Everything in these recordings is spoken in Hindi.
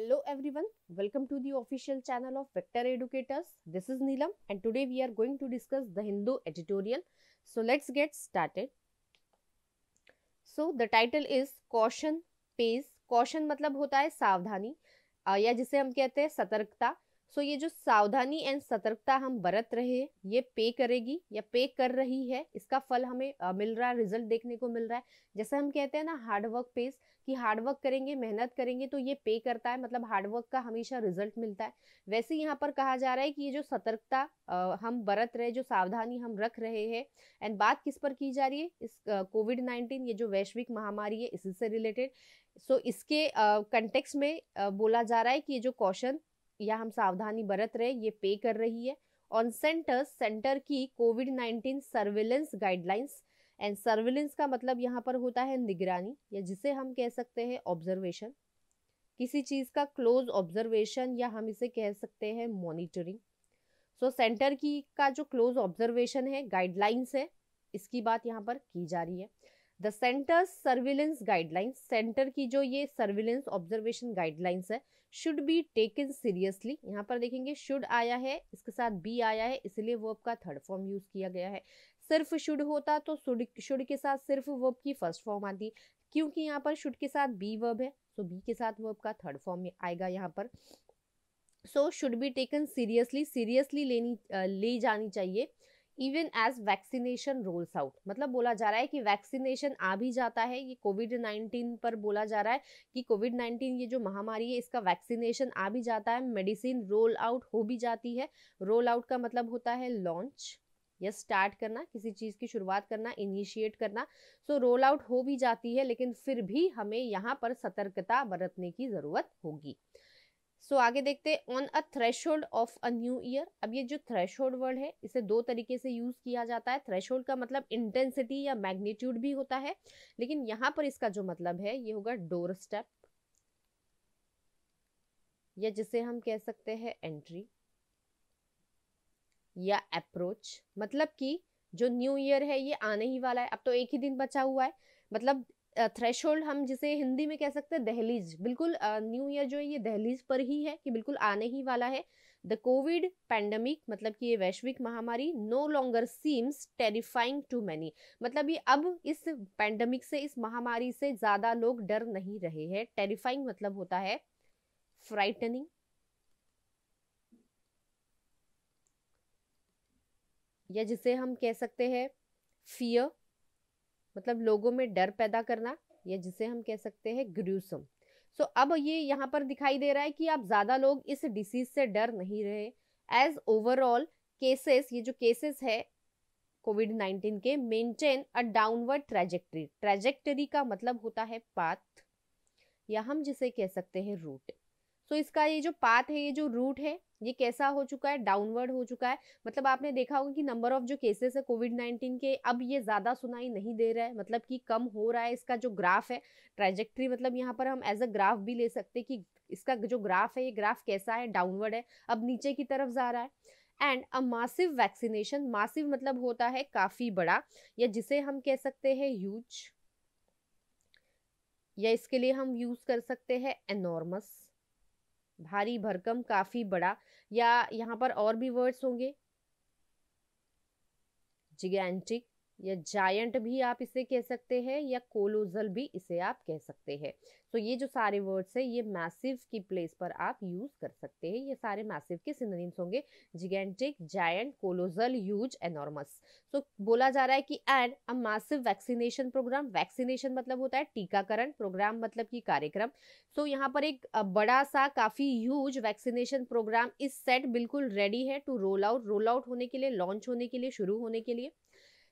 Hello everyone, welcome to the official channel of Vector Educators. This is Neelam and today we are going to discuss the Hindu editorial. So let's get started. So the title is Caution Pays. Caution matlab hota hai है uh, ya jise hum kehte hain satarkta सो ये जो सावधानी एंड सतर्कता हम बरत रहे हैं ये पे करेगी या पे कर रही है इसका फल हमें मिल रहा है रिजल्ट देखने को मिल रहा है जैसे हम कहते हैं ना हार्डवर्क पेस कि हार्डवर्क करेंगे मेहनत करेंगे तो ये पे करता है मतलब हार्डवर्क का हमेशा रिजल्ट मिलता है वैसे यहाँ पर कहा जा रहा है कि ये जो सतर्कता हम बरत रहे जो सावधानी हम रख रहे हैं एंड बात किस पर की जा रही है इस कोविड नाइन्टीन ये जो वैश्विक महामारी है इससे रिलेटेड सो so, इसके कंटेक्स में बोला जा रहा है कि ये जो कौशन या हम सावधानी बरत रहे ये पे कर रही है ऑन सेंटर्स सेंटर की covid nineteen surveillance guidelines and surveillance का मतलब यहाँ पर होता है निगरानी या जिसे हम कह सकते हैं ऑब्जर्वेशन किसी चीज़ का क्लोज ऑब्जर्वेशन या हम इसे कह सकते हैं मॉनिटरिंग सो सेंटर की का जो क्लोज ऑब्जर्वेशन है गाइडलाइंस है इसकी बात यहाँ पर की जा रही है the centers surveillance guidelines center की जो ये सर्विलेंस ऑब्जर्वेशन गाइडलाइंस है शुड बी टेकन सीरियसली यहाँ पर देखेंगे शुड आया है इसके साथ बी आया है इसलिए वर्ब का थर्ड फॉर्म यूज किया गया है सिर्फ शुड होता तो शुड शुड के साथ सिर्फ वर्ब की फर्स्ट फॉर्म आती क्योंकि यहाँ पर शुड के साथ बी वर्ब है तो बी के साथ वर्ब का थर्ड फॉर्म आएगा यहाँ पर so should be taken seriously seriously लेनी ले जानी चाहिए even as vaccination rolls out मतलब बोला जा रहा है कि वैक्सीनेशन आ भी जाता है ये कोविड नाइन्टीन पर बोला जा रहा है कि कोविड नाइन्टीन ये जो महामारी है इसका वैक्सीनेशन आ भी जाता है मेडिसिन रोल आउट हो भी जाती है रोल आउट का मतलब होता है लॉन्च या स्टार्ट करना किसी चीज़ की शुरुआत करना इनिशिएट करना सो रोल आउट हो भी जाती है लेकिन फिर भी हमें यहाँ पर सतर्कता बरतने की ज़रूरत होगी सो so, आगे देखते हैं on a thresh of a new year अब ये जो थ्रेश वर्ड है इसे दो तरीके से यूज किया जाता है थ्रेश का मतलब इंटेंसिटी या मैग्नीट्यूड भी होता है लेकिन यहाँ पर इसका जो मतलब है ये होगा डोर स्टेप या जिसे हम कह सकते हैं एंट्री या अप्रोच मतलब कि जो न्यू ईयर है ये आने ही वाला है अब तो एक ही दिन बचा हुआ है मतलब थ्रेश हम जिसे हिंदी में कह सकते हैं दहलीज बिल्कुल न्यू ईयर जो है ये दहलीज पर ही है कि बिल्कुल आने ही वाला है द कोविड पैंडमिक मतलब कि ये वैश्विक महामारी no longer seems terrifying to many मतलब ये अब इस पैंडमिक से इस महामारी से ज़्यादा लोग डर नहीं रहे हैं टेरिफाइंग मतलब होता है फ्राइटनिंग या जिसे हम कह सकते हैं फियर मतलब लोगों में डर पैदा करना या जिसे हम कह सकते हैं ग्रूसम सो so, अब ये यहाँ पर दिखाई दे रहा है कि आप ज़्यादा लोग इस डिसीज से डर नहीं रहे एज ओवरऑल केसेस ये जो केसेस है कोविड नाइन्टीन के maintain a downward trajectory trajectory का मतलब होता है पाथ या हम जिसे कह सकते हैं रूट सो तो इसका ये जो पाथ है ये जो रूट है ये कैसा हो चुका है डाउनवर्ड हो चुका है मतलब आपने देखा होगा कि नंबर ऑफ जो केसेस है कोविड नाइन्टीन के अब ये ज़्यादा सुनाई नहीं दे रहा है मतलब कि कम हो रहा है इसका जो ग्राफ है ट्रेजेक्ट्री मतलब यहाँ पर हम एज अ ग्राफ भी ले सकते कि इसका जो ग्राफ है ये ग्राफ कैसा है डाउनवर्ड है अब नीचे की तरफ जा रहा है and a massive vaccination massive मतलब होता है काफ़ी बड़ा या जिसे हम कह सकते हैं यूज या इसके लिए हम यूज़ कर सकते हैं एनॉर्मस भारी भरकम काफी बड़ा या यहाँ पर और भी वर्ड्स होंगे जिगेंटिक या जायंट भी आप इसे कह सकते हैं या कोलोजल भी इसे आप कह सकते हैं सो तो so, ये जो सारे वर्ड्स है ये मैसिव की प्लेस पर आप यूज कर सकते हैं ये सारे मैसिव के सिनोनिम्स होंगे gigantic giant colossal huge enormous so बोला जा रहा है कि and a massive vaccination program vaccination मतलब होता है टीकाकरण प्रोग्राम मतलब की कार्यक्रम सो so, यहाँ पर एक बड़ा सा काफी huge vaccination program is set बिल्कुल रेडी है to roll out roll out होने के लिए लॉन्च होने के लिए शुरू होने के लिए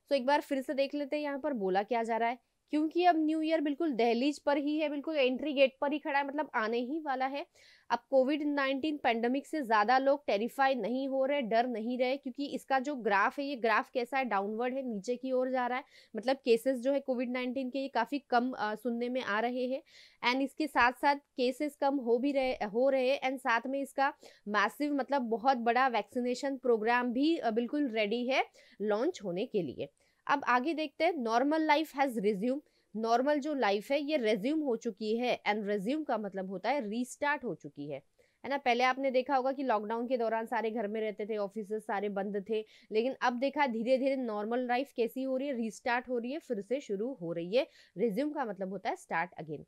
सो तो एक बार फिर से देख लेते हैं यहाँ पर बोला क्या जा रहा है क्योंकि अब न्यू ईयर बिल्कुल दहलीज पर ही है बिल्कुल एंट्री गेट पर ही खड़ा है मतलब आने ही वाला है अब कोविड नाइन्टीन पेंडेमिक से ज़्यादा लोग टेरिफाई नहीं हो रहे डर नहीं रहे क्योंकि इसका जो ग्राफ है ये ग्राफ कैसा है डाउनवर्ड है नीचे की ओर जा रहा है मतलब केसेस जो है कोविड नाइन्टीन के ये काफ़ी कम आ, सुनने में आ रहे हैं एंड इसके साथ साथ केसेस कम हो भी रहे हो रहे एंड साथ में इसका मैसिव मतलब बहुत बड़ा वैक्सीनेशन प्रोग्राम भी बिल्कुल रेडी है लॉन्च होने के लिए अब आगे देखते हैं normal life has resume normal जो लाइफ है ये रेज्यूम हो चुकी है एंड रेज्यूम का मतलब होता है रीस्टार्ट हो चुकी है है ना पहले आपने देखा होगा कि लॉकडाउन के दौरान सारे घर में रहते थे ऑफिस सारे बंद थे लेकिन अब देखा धीरे धीरे नॉर्मल लाइफ कैसी हो रही है रीस्टार्ट हो रही है फिर से शुरू हो रही है रेज्यूम का मतलब होता है start again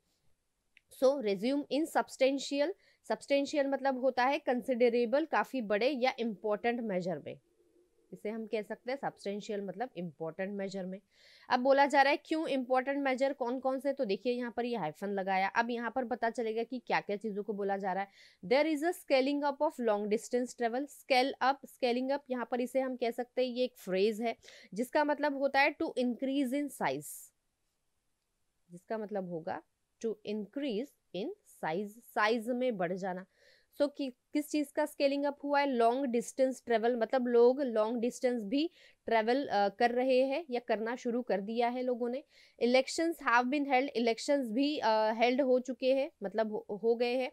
so resume in substantial substantial मतलब होता है कंसिडरेबल काफ़ी बड़े या इम्पोर्टेंट मेजर में इसे हम कह सकते हैं सब्सटेंशियल मतलब इम्पोर्टेंट मेजर में अब बोला जा रहा है क्यों इम्पोर्टेंट मेजर कौन कौन से तो देखिए यहाँ पर ये यह हाइफन लगाया अब यहाँ पर पता चलेगा कि क्या क्या चीज़ों को बोला जा रहा है there is a scaling up of long distance travel scale up scaling up यहाँ पर इसे हम कह सकते हैं ये एक फ्रेज है जिसका मतलब होता है टू इंक्रीज इन साइज जिसका मतलब होगा to increase in size size में बढ़ जाना सो so, कि किस चीज़ का स्केलिंग अप हुआ है लॉन्ग डिस्टेंस ट्रेवल मतलब लोग लॉन्ग डिस्टेंस भी ट्रेवल कर रहे हैं या करना शुरू कर दिया है लोगों ने elections have been held elections भी हेल्ड uh, हो चुके हैं मतलब हो, हो गए हैं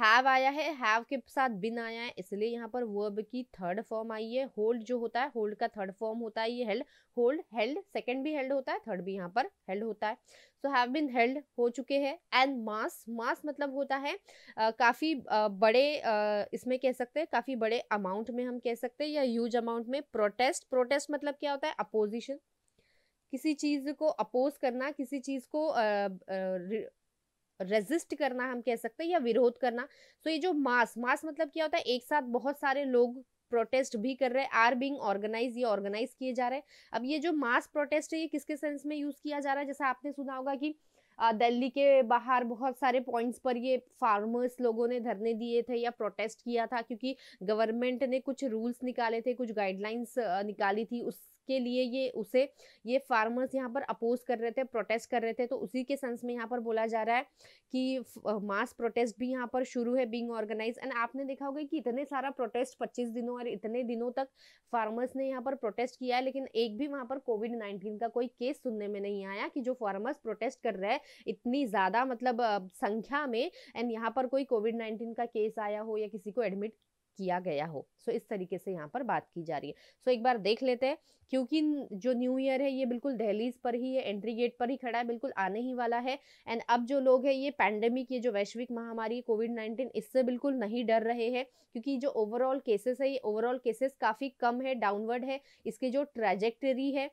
हैव आया है हैव के साथ बिन आया है इसलिए यहाँ पर वर्ब की थर्ड फॉर्म आई है होल्ड जो होता है होल्ड का थर्ड फॉर्म होता है ये हेल्ड होल्ड हेल्ड सेकेंड भी हेल्ड होता है थर्ड भी यहाँ पर हेल्ड होता है सो हैव बिन हेल्ड हो चुके हैं एंड मास मास मतलब होता है uh, काफ़ी uh, बड़े uh, इसमें कह सकते हैं काफ़ी बड़े अमाउंट में हम कह सकते हैं या ह्यूज अमाउंट में प्रोटेस्ट प्रोटेस्ट मतलब क्या होता है अपोजिशन किसी चीज़ को अपोज करना किसी चीज़ को रेजिस्ट करना हम कह सकते हैं या विरोध करना सो so, ये जो मास मास मतलब क्या होता है एक साथ बहुत सारे लोग प्रोटेस्ट भी कर रहे हैं आर बिंग ऑर्गेनाइज ये ऑर्गेनाइज किए जा रहे हैं अब ये जो मास प्रोटेस्ट है ये किसके सेंस में यूज किया जा रहा है जैसा आपने सुना होगा कि दिल्ली के बाहर बहुत सारे पॉइंट्स पर ये फार्मर्स लोगों ने धरने दिए थे या प्रोटेस्ट किया था क्योंकि गवर्नमेंट ने कुछ रूल्स निकाले थे कुछ गाइडलाइंस निकाली थी उस के लिए ये उसे ये फार्मर्स यहाँ पर अपोज कर रहे थे प्रोटेस्ट कर रहे थे तो उसी के सेंस में यहाँ पर बोला जा रहा है कि मास प्रोटेस्ट भी यहाँ पर शुरू है बींग ऑर्गेनाइज एंड आपने देखा होगा कि इतने सारा प्रोटेस्ट पच्चीस दिनों और इतने दिनों तक फार्मर्स ने यहाँ पर प्रोटेस्ट किया है लेकिन एक भी वहाँ पर कोविड नाइन्टीन का कोई केस सुनने में नहीं आया कि जो फार्मर्स प्रोटेस्ट कर रहे हैं इतनी ज़्यादा मतलब संख्या में एंड यहाँ पर कोई कोविड नाइन्टीन का केस आया हो या किसी को एडमिट किया गया हो सो so, इस तरीके से यहाँ पर बात की जा रही है सो so, एक बार देख लेते हैं क्योंकि जो न्यू ईयर है ये बिल्कुल दहलीज पर ही है एंट्री गेट पर ही खड़ा है बिल्कुल आने ही वाला है एंड अब जो लोग हैं ये पैंडेमिक ये जो वैश्विक महामारी कोविड नाइन्टीन इससे बिल्कुल नहीं डर रहे हैं क्योंकि जो ओवरऑल केसेस है ये ओवरऑल केसेस काफ़ी कम है डाउनवर्ड है इसकी जो ट्रेजेक्टरी है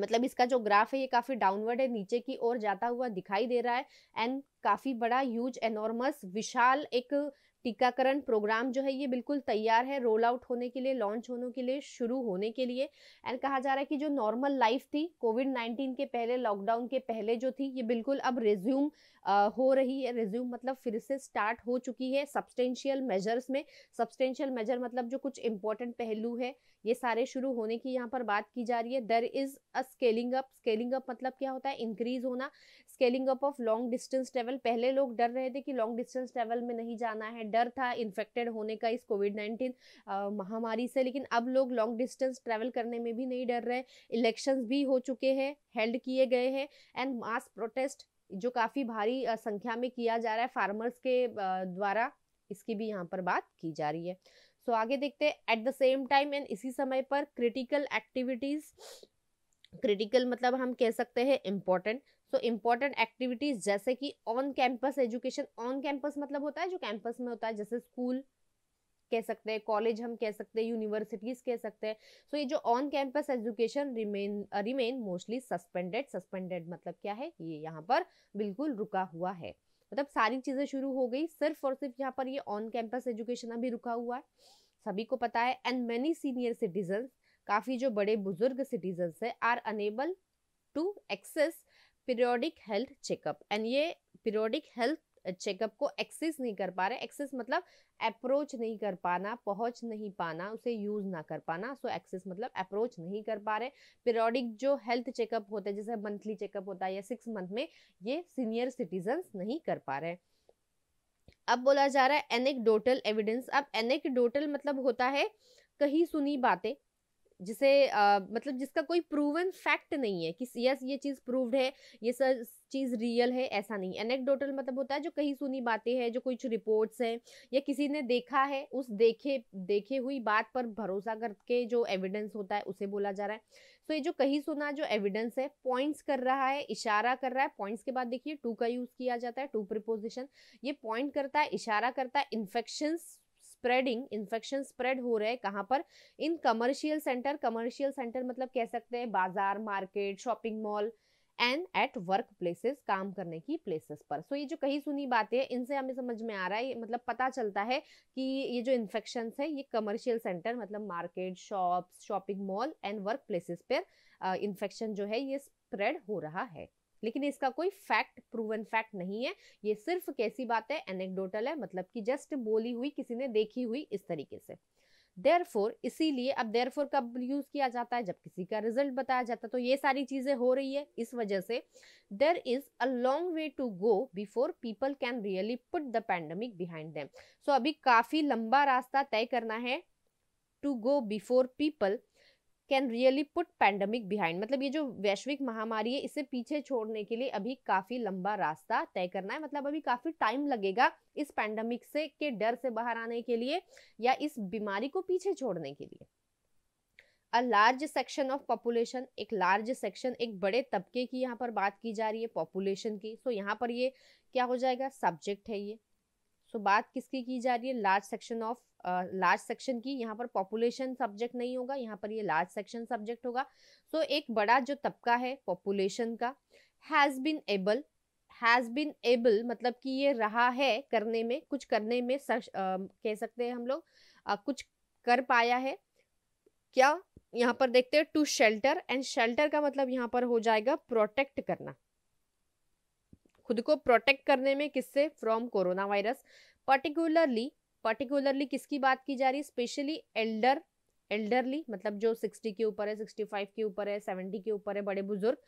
मतलब इसका जो ग्राफ है ये काफ़ी डाउनवर्ड है नीचे की ओर जाता हुआ दिखाई दे रहा है एंड काफ़ी बड़ा ह्यूज एनॉर्मस विशाल एक टीकाकरण प्रोग्राम जो है ये बिल्कुल तैयार है रोल आउट होने के लिए लॉन्च होने के लिए शुरू होने के लिए एंड कहा जा रहा है कि जो नॉर्मल लाइफ थी कोविड नाइन्टीन के पहले लॉकडाउन के पहले जो थी ये बिल्कुल अब रिज्यूम हो रही है रिज्यूम मतलब फिर से स्टार्ट हो चुकी है सब्सटेंशियल मेजर्स में सब्सटेंशियल मेजर मतलब जो कुछ इंपॉर्टेंट पहलू है ये सारे शुरू होने की यहाँ पर बात की जा रही है there is a scaling up scaling up मतलब क्या होता है इंक्रीज होना scaling up of long distance travel पहले लोग डर रहे थे कि लॉन्ग डिस्टेंस ट्रेवल में नहीं जाना है डर था इन्फेक्टेड होने का इस कोविड नाइन्टीन महामारी से लेकिन अब लोग लॉन्ग डिस्टेंस ट्रैवल करने में भी नहीं डर रहे इलेक्शंस भी हो चुके हैं हेल्ड किए गए हैं एंड मास प्रोटेस्ट जो काफ़ी भारी संख्या में किया जा रहा है फार्मर्स के द्वारा इसकी भी यहाँ पर बात की जा रही है सो so, आगे देखते हैं at the same time and इसी समय पर क्रिटिकल एक्टिविटीज़ क्रिटिकल मतलब हम कह सकते हैं इम्पोर्टेंट सो इम्पॉर्टेंट एक्टिविटीज़ जैसे कि on campus education on campus मतलब होता है जो कैंपस में होता है जैसे स्कूल कह सकते हैं कॉलेज हम कह सकते हैं यूनिवर्सिटीज़ कह सकते हैं सो so, ये जो on campus education remain remain mostly suspended suspended मतलब क्या है ये यहाँ पर बिल्कुल रुका हुआ है मतलब सारी चीज़ें शुरू हो गई सिर्फ और सिर्फ यहाँ पर ये ऑन कैंपस एजुकेशन अभी रुका हुआ है सभी को पता है एंड मैनी सीनियर सिटीजन काफ़ी जो बड़े बुजुर्ग सिटीजन है are unable to access periodic health checkup and ये पीरियोडिक हेल्थ चेकअप को एक्सेस नहीं कर पा रहे एक्सेस मतलब अप्रोच नहीं कर पाना पहुंच नहीं पाना उसे यूज़ ना कर पाना सो एक्सेस मतलब अप्रोच नहीं कर पा रहे पीरियोडिक जो हेल्थ चेकअप होता है जैसे मंथली चेकअप होता है या सिक्स मंथ में ये सीनियर सिटीजन नहीं कर पा रहे अब बोला जा रहा है एनेकडोटल एविडेंस अब एनेकडोटल मतलब होता है कहीं सुनी बातें जिसे आ, मतलब जिसका कोई प्रूवन फैक्ट नहीं है कि यस ये चीज़ प्रूव्ड है ये सर चीज़ रियल है ऐसा नहीं एनेक्डोटल मतलब होता है जो कहीं सुनी बातें हैं जो कुछ रिपोर्ट्स हैं या किसी ने देखा है उस देखे देखे हुई बात पर भरोसा करके जो एविडेंस होता है उसे बोला जा रहा है सो ये जो कहीं सुना जो एविडेंस है पॉइंट्स कर रहा है इशारा कर रहा है पॉइंट्स के बाद देखिए टू का यूज़ किया जाता है टू प्रिपोजिशन ये पॉइंट करता है इशारा करता है इन्फेक्शंस स्प्रेडिंग इन्फेक्शन स्प्रेड हो रहे हैं कहाँ पर in commercial center commercial center मतलब कह सकते हैं बाजार market shopping mall and at work places काम करने की प्लेसेस पर सो so, ये जो कही सुनी बातें हैं इनसे हमें समझ में आ रहा है मतलब पता चलता है कि ये जो इन्फेक्शन है ये कमर्शियल सेंटर मतलब market shop shopping mall and work places पर इन्फेक्शन जो है ये स्प्रेड हो रहा है लेकिन इसका कोई फैक्ट प्रूवन फैक्ट नहीं है ये सिर्फ कैसी बात है एनेक्डोटल है मतलब कि जस्ट बोली हुई किसी ने देखी हुई इस तरीके से देयरफॉर इसीलिए अब देयरफॉर कब यूज किया जाता है जब किसी का रिजल्ट बताया जाता है तो ये सारी चीजें हो रही है इस वजह से there is a long way to go before people can really put the pandemic behind them so अभी काफी लंबा रास्ता तय करना है to go before people can really put pandemic behind मतलब ये जो वैश्विक महामारी है इसे पीछे छोड़ने के लिए अभी काफ़ी लंबा रास्ता तय करना है मतलब अभी काफ़ी टाइम लगेगा इस पैंडमिक से के डर से बाहर आने के लिए या इस बीमारी को पीछे छोड़ने के लिए a large section of population एक लार्ज सेक्शन एक बड़े तबके की यहाँ पर बात की जा रही है पॉपुलेशन की सो so यहाँ पर ये क्या हो जाएगा सब्जेक्ट है ये सो बात किसकी की जा रही है large section of large section की यहाँ पर पॉपुलेशन सब्जेक्ट नहीं होगा यहाँ पर ये लार्ज सेक्शन सब्जेक्ट होगा सो so, एक बड़ा जो तबका है पॉपुलेशन का has been able has been able मतलब कि ये रहा है करने में कुछ करने में सक, uh, कह सकते हैं हम लोग uh, कुछ कर पाया है क्या यहाँ पर देखते हैं टू शेल्टर एंड शेल्टर का मतलब यहाँ पर हो जाएगा प्रोटेक्ट करना खुद को प्रोटेक्ट करने में किससे from corona virus particularly particularly किसकी बात की जा रही है स्पेशली एल्डर एल्डरली मतलब जो सिक्सटी के ऊपर है सिक्सटी फाइव के ऊपर है सेवेंटी के ऊपर है बड़े बुजुर्ग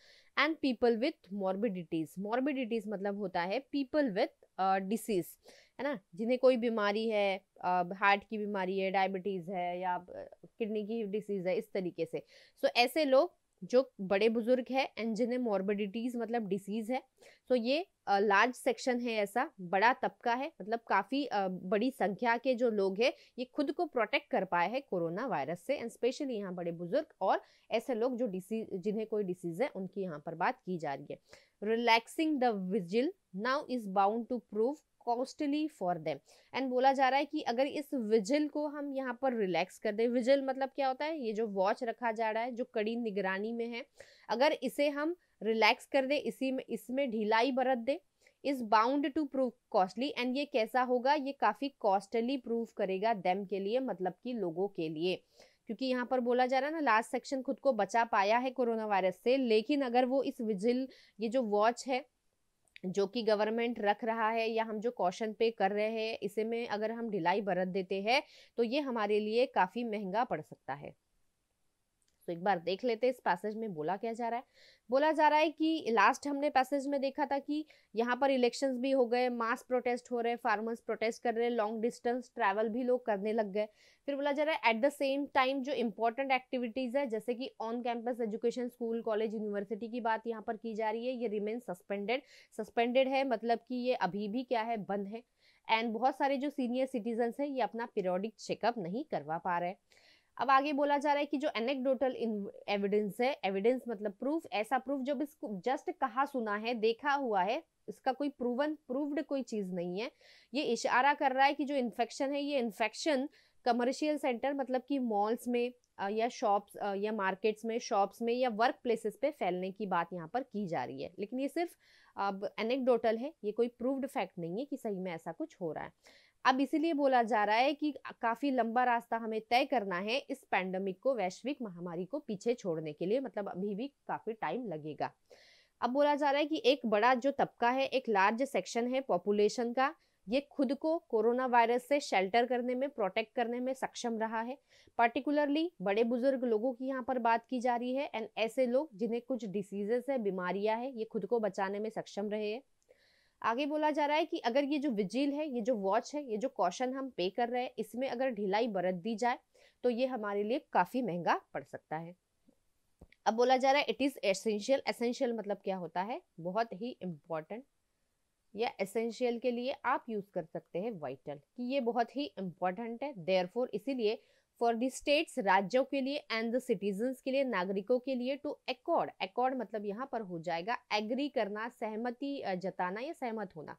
and people with morbidities morbidities मतलब होता है पीपल विथ डिसीज है ना जिन्हें कोई बीमारी है हार्ट की बीमारी है डायबिटीज़ है या किडनी की डिसीज़ है इस तरीके से सो so, ऐसे लोग जो बड़े बुजुर्ग मतलब है एंड जिन्हें मॉर्बिडिटीज मतलब डिसीज है सो ये लार्ज सेक्शन है ऐसा बड़ा तबका है मतलब काफ़ी बड़ी संख्या के जो लोग हैं ये खुद को प्रोटेक्ट कर पाए हैं कोरोना वायरस से एंड स्पेशली यहाँ बड़े बुजुर्ग और ऐसे लोग जो डिसीज जिन्हें कोई डिसीज है उनकी यहाँ पर बात की जा रही है relaxing the vigil now is bound to prove costly for them and बोला जा रहा है कि अगर इस विजिल को हम यहाँ पर रिलैक्स कर दें विजिल मतलब क्या होता है ये जो वॉच रखा जा रहा है जो कड़ी निगरानी में है अगर इसे हम रिलैक्स कर दें इसी में इसमें ढिलाई बरत दें is bound to prove costly and ये कैसा होगा ये काफ़ी कॉस्टली प्रूव करेगा देम के लिए मतलब कि लोगों के लिए क्योंकि यहाँ पर बोला जा रहा है ना लास्ट सेक्शन खुद को बचा पाया है कोरोना वायरस से लेकिन अगर वो इस विजिल ये जो वॉच है जो कि गवर्नमेंट रख रहा है या हम जो कौशन पे कर रहे हैं इसे में अगर हम ढिलाई बरत देते हैं तो ये हमारे लिए काफ़ी महंगा पड़ सकता है तो एक बार देख लेते इस पैसेज में बोला क्या जा रहा है बोला जा रहा है कि लास्ट हमने पैसेज में देखा था कि यहाँ पर इलेक्शंस भी हो गए मास प्रोटेस्ट हो रहे हैं फार्मर्स प्रोटेस्ट कर रहे हैं लॉन्ग डिस्टेंस ट्रैवल भी लोग करने लग गए फिर बोला जा रहा है एट द सेम टाइम जो इम्पोर्टेंट एक्टिविटीज़ है जैसे कि on campus education school college university की बात यहाँ पर की जा रही है ये रिमेन सस्पेंडेड सस्पेंडेड है मतलब कि ये अभी भी क्या है बंद है एंड बहुत सारे जो सीनियर सिटीजन्स हैं ये अपना पीरियोडिक चेकअप नहीं करवा पा रहे अब आगे बोला जा रहा है कि जो एनेक्डोटल एविडेंस है एविडेंस मतलब प्रूफ ऐसा प्रूफ जो इसको जस्ट कहा सुना है देखा हुआ है इसका कोई प्रूवन प्रूव्ड कोई चीज़ नहीं है ये इशारा कर रहा है कि जो इन्फेक्शन है ये इन्फेक्शन कमर्शियल सेंटर मतलब कि मॉल्स में या शॉप्स या मार्केट्स में शॉप्स में या वर्क प्लेसेस पे फैलने की बात यहाँ पर की जा रही है लेकिन ये सिर्फ अब एनेक्डोटल है ये कोई प्रूव्ड फैक्ट नहीं है कि सही में ऐसा कुछ हो रहा है अब इसीलिए बोला जा रहा है कि काफी लंबा रास्ता हमें तय करना है इस पैंडमिक को वैश्विक महामारी को पीछे छोड़ने के लिए मतलब अभी भी काफी टाइम लगेगा अब बोला जा रहा है कि एक बड़ा जो तबका है एक लार्ज सेक्शन है पॉपुलेशन का ये खुद को कोरोना वायरस से शेल्टर करने में प्रोटेक्ट करने में सक्षम रहा है पर्टिकुलरली बड़े बुजुर्ग लोगों की यहाँ पर बात की जा रही है एंड ऐसे लोग जिन्हें कुछ डिसीजेस है बीमारियां है ये खुद को बचाने में सक्षम रहे हैं आगे बोला जा रहा है कि अगर ये जो विजील है ये जो वॉच है ये जो कौशन हम पे कर रहे हैं इसमें अगर ढिलाई बरत दी जाए तो ये हमारे लिए काफ़ी महंगा पड़ सकता है अब बोला जा रहा है इट इज़ एसेंशियल एसेंशियल मतलब क्या होता है बहुत ही इम्पोर्टेंट या एसेंशियल के लिए आप यूज़ कर सकते हैं वाइटल कि ये बहुत ही इम्पोर्टेंट है देयर इसीलिए फॉर द स्टेट्स राज्यों के लिए एंड द सिटीजन्स के लिए नागरिकों के लिए टू एकॉर्ड एकॉर्ड मतलब यहाँ पर हो जाएगा एग्री करना सहमति जताना या सहमत होना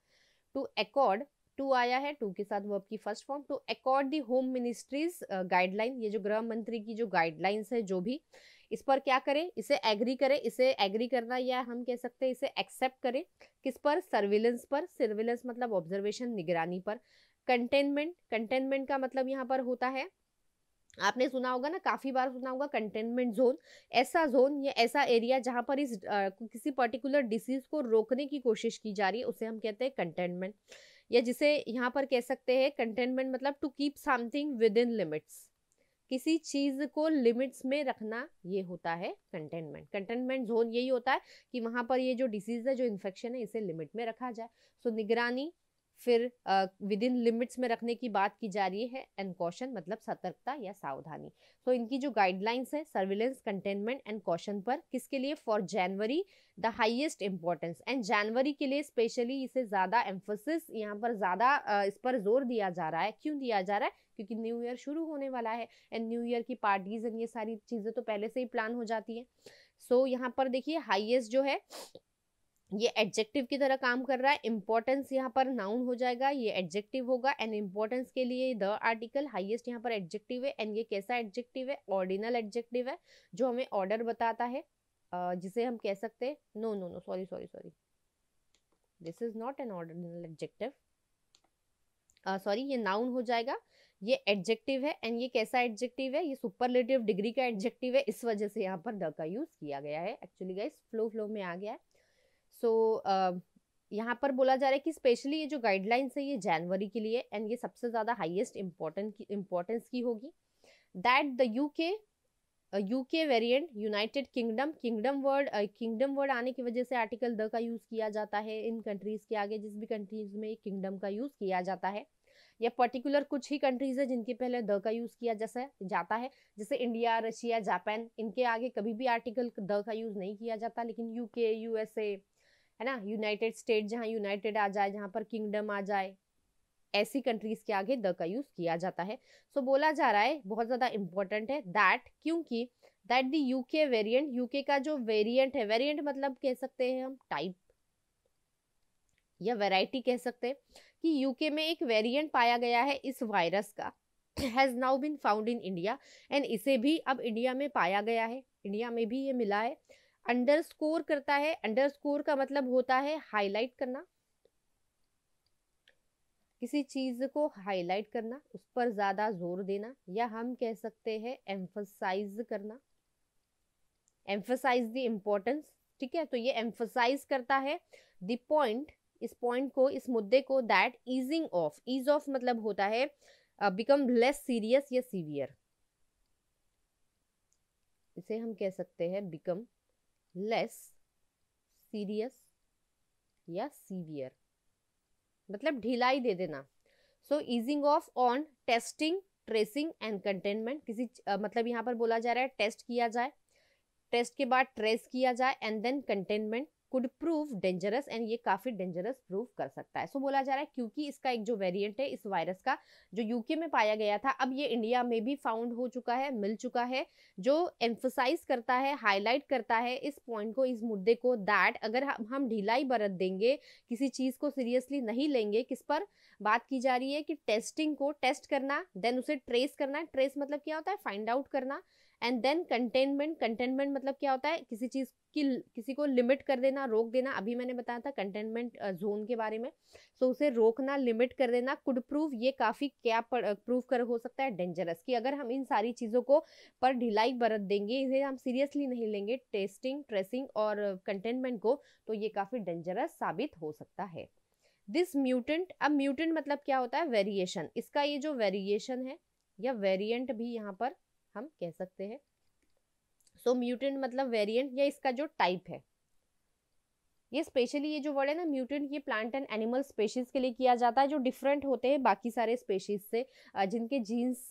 टू एकॉर्ड टू आया है टू के साथ वर्ब की first form to accord the home ministries guideline ये जो गृह मंत्री की जो गाइडलाइंस है जो भी इस पर क्या करें इसे एग्री करें इसे एग्री करना या हम कह सकते हैं इसे एक्सेप्ट करें किस पर सर्विलेंस पर सर्विलेंस मतलब ऑब्जर्वेशन निगरानी पर कंटेनमेंट कंटेनमेंट का मतलब यहाँ पर होता है आपने सुना होगा ना काफ़ी बार सुना होगा कंटेनमेंट जोन ऐसा जोन या ऐसा एरिया जहाँ पर इस आ, किसी पर्टिकुलर डिसीज़ को रोकने की कोशिश की जा रही है उसे हम कहते हैं कंटेनमेंट या जिसे यहाँ पर कह सकते हैं कंटेनमेंट मतलब to keep something within limits किसी चीज़ को लिमिट्स में रखना ये होता है कंटेनमेंट कंटेनमेंट जोन यही होता है कि वहाँ पर ये जो डिसीज़ है जो इन्फेक्शन है इसे लिमिट में रखा जाए सो so, निगरानी फिर विद इन लिमिट्स में रखने की बात की जा रही है एंड कॉशन मतलब सतर्कता या सावधानी तो so, इनकी जो गाइडलाइंस है सर्विलेंस कंटेनमेंट एंड कॉशन पर किसके लिए for January the highest importance and जनवरी के लिए स्पेशली इसे ज़्यादा एम्फोसिस यहाँ पर ज़्यादा इस पर जोर दिया जा रहा है क्यों दिया जा रहा है क्योंकि न्यू ईयर शुरू होने वाला है एंड न्यू ईयर की पार्टीज एंड ये सारी चीज़ें तो पहले से ही प्लान हो जाती हैं सो so, यहाँ पर देखिए हाइएस्ट जो है ये एडजेक्टिव की तरह काम कर रहा है इंपॉर्टेंस यहाँ पर नाउन हो जाएगा ये एडजेक्टिव होगा एंड इम्पोर्टेंस के लिए द आर्टिकल हाईएस्ट यहाँ पर एडजेक्टिव है एंड ये कैसा एडजेक्टिव है ऑर्डिनल एडजेक्टिव है जो हमें ऑर्डर बताता है जिसे हम कह सकते हैं no no no sorry sorry sorry this is not an ordinal adjective sorry ये नाउन हो जाएगा ये एडजेक्टिव है एंड ये कैसा एडजेक्टिव है ये सुपरलेटिव डिग्री का एडजेक्टिव है इस वजह से यहाँ पर द का यूज किया गया है एक्चुअली गाइस फ्लो फ्लो में आ गया है सो so, uh, यहाँ पर बोला जा रहा है कि स्पेशली ये जो गाइडलाइंस है ये जनवरी के लिए एंड ये सबसे ज़्यादा हाईएस्ट इम्पोर्टेंट की इम्पोर्टेंस की होगी that the UK UK variant united kingdom kingdom word kingdom word आने की वजह से आर्टिकल द का यूज़ किया जाता है इन कंट्रीज़ के आगे जिस भी कंट्रीज़ में किंगडम का यूज़ किया जाता है या पर्टिकुलर कुछ ही कंट्रीज़ है जिनके पहले द का यूज़ किया जैसा जाता है जैसे इंडिया रशिया जापान इनके आगे कभी भी आर्टिकल द का यूज़ नहीं किया जाता लेकिन यूके यूएसए है ना यूनाइटेड स्टेट जहाँ यूनाइटेड आ जाए जहाँ पर किंगडम आ जाए ऐसी कंट्रीज के आगे द का यूज किया जाता है सो so, बोला जा रहा है बहुत ज्यादा इंपॉर्टेंट है दैट क्योंकि that the UK variant UK का जो वेरिएंट है वेरिएंट मतलब कह सकते हैं हम टाइप या वैरायटी कह सकते हैं कि यूके में एक वेरिएंट पाया गया है इस वायरस का has now been found in India and इसे भी अब इंडिया में पाया गया है इंडिया में भी ये मिला है अंडरस्कोर करता है अंडरस्कोर का मतलब होता है हाईलाइट करना किसी चीज को हाईलाइट करना उस पर ज्यादा जोर देना या हम कह सकते हैं एम्फोसाइज करना एम्फोसाइज द इम्पोर्टेंस ठीक है तो ये एम्फोसाइज करता है द पॉइंट इस पॉइंट को इस मुद्दे को that easing off ease off मतलब होता है बिकम लेस सीरियस या सीवियर इसे हम कह सकते हैं बिकम लेस सीरियस या सीवियर मतलब ढिलाई दे देना so easing off on testing tracing and containment किसी uh, मतलब यहाँ पर बोला जा रहा है टेस्ट किया जाए टेस्ट के बाद ट्रेस किया जाए and then containment could prove dangerous and ये काफ़ी डेंजरस प्रूव कर सकता है सो so, बोला जा रहा है क्योंकि इसका एक जो वेरिएंट है इस वायरस का जो यूके में पाया गया था अब ये इंडिया में भी फाउंड हो चुका है मिल चुका है जो एम्फोसाइज करता है हाईलाइट करता है इस पॉइंट को इस मुद्दे को दैट अगर हम हम ढिलाई बरत देंगे किसी चीज़ को सीरियसली नहीं लेंगे किस पर बात की जा रही है कि टेस्टिंग को टेस्ट करना देन उसे ट्रेस करना ट्रेस मतलब क्या होता है फाइंड आउट करना एंड देन कंटेनमेंट कंटेनमेंट मतलब क्या होता है किसी चीज़ की किसी को लिमिट कर देना रोक देना अभी मैंने बताया था कंटेनमेंट जोन के बारे में सो so, उसे रोकना लिमिट कर देना कुड प्रूव ये काफ़ी क्या प्रूव कर हो सकता है डेंजरस कि अगर हम इन सारी चीज़ों को पर ढिलाई बरत देंगे इसे हम सीरियसली नहीं लेंगे टेस्टिंग ट्रेसिंग और कंटेनमेंट को तो ये काफ़ी डेंजरस साबित हो सकता है दिस म्यूटेंट अब म्यूटेंट मतलब क्या होता है वेरिएशन इसका ये जो वेरिएशन है या वेरिएंट भी यहाँ पर हम कह सकते हैं सो म्यूटेंट मतलब वेरिएंट या इसका जो टाइप है ये स्पेशली ये जो वर्ड है ना म्यूटेंट ये प्लांट एंड एनिमल स्पेशीज के लिए किया जाता है जो डिफरेंट होते हैं बाकी सारे स्पेशीज से जिनके जीन्स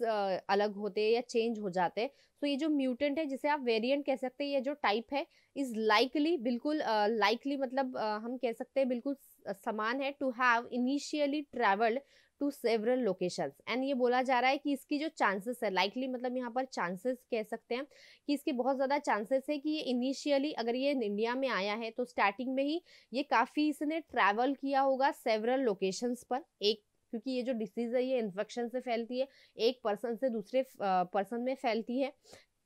अलग होते हैं या चेंज हो जाते हैं सो ये जो म्यूटेंट है जिसे आप वेरिएंट कह सकते हैं ये जो टाइप है इज लाइकली बिल्कुल लाइकली मतलब हम कह सकते हैं बिल्कुल समान है to have initially travelled to several locations and ये बोला जा रहा है कि इसकी जो चांसेस है लाइकली मतलब यहाँ पर चांसेस कह सकते हैं कि इसके बहुत ज़्यादा चांसेस है कि ये इनिशियली अगर ये इंडिया में आया है तो स्टार्टिंग में ही ये काफ़ी इसने ट्रैवल किया होगा सेवरल लोकेशंस पर एक क्योंकि ये जो डिसीज़ है ये इन्फेक्शन से फैलती है एक पर्सन से दूसरे पर्सन में फैलती है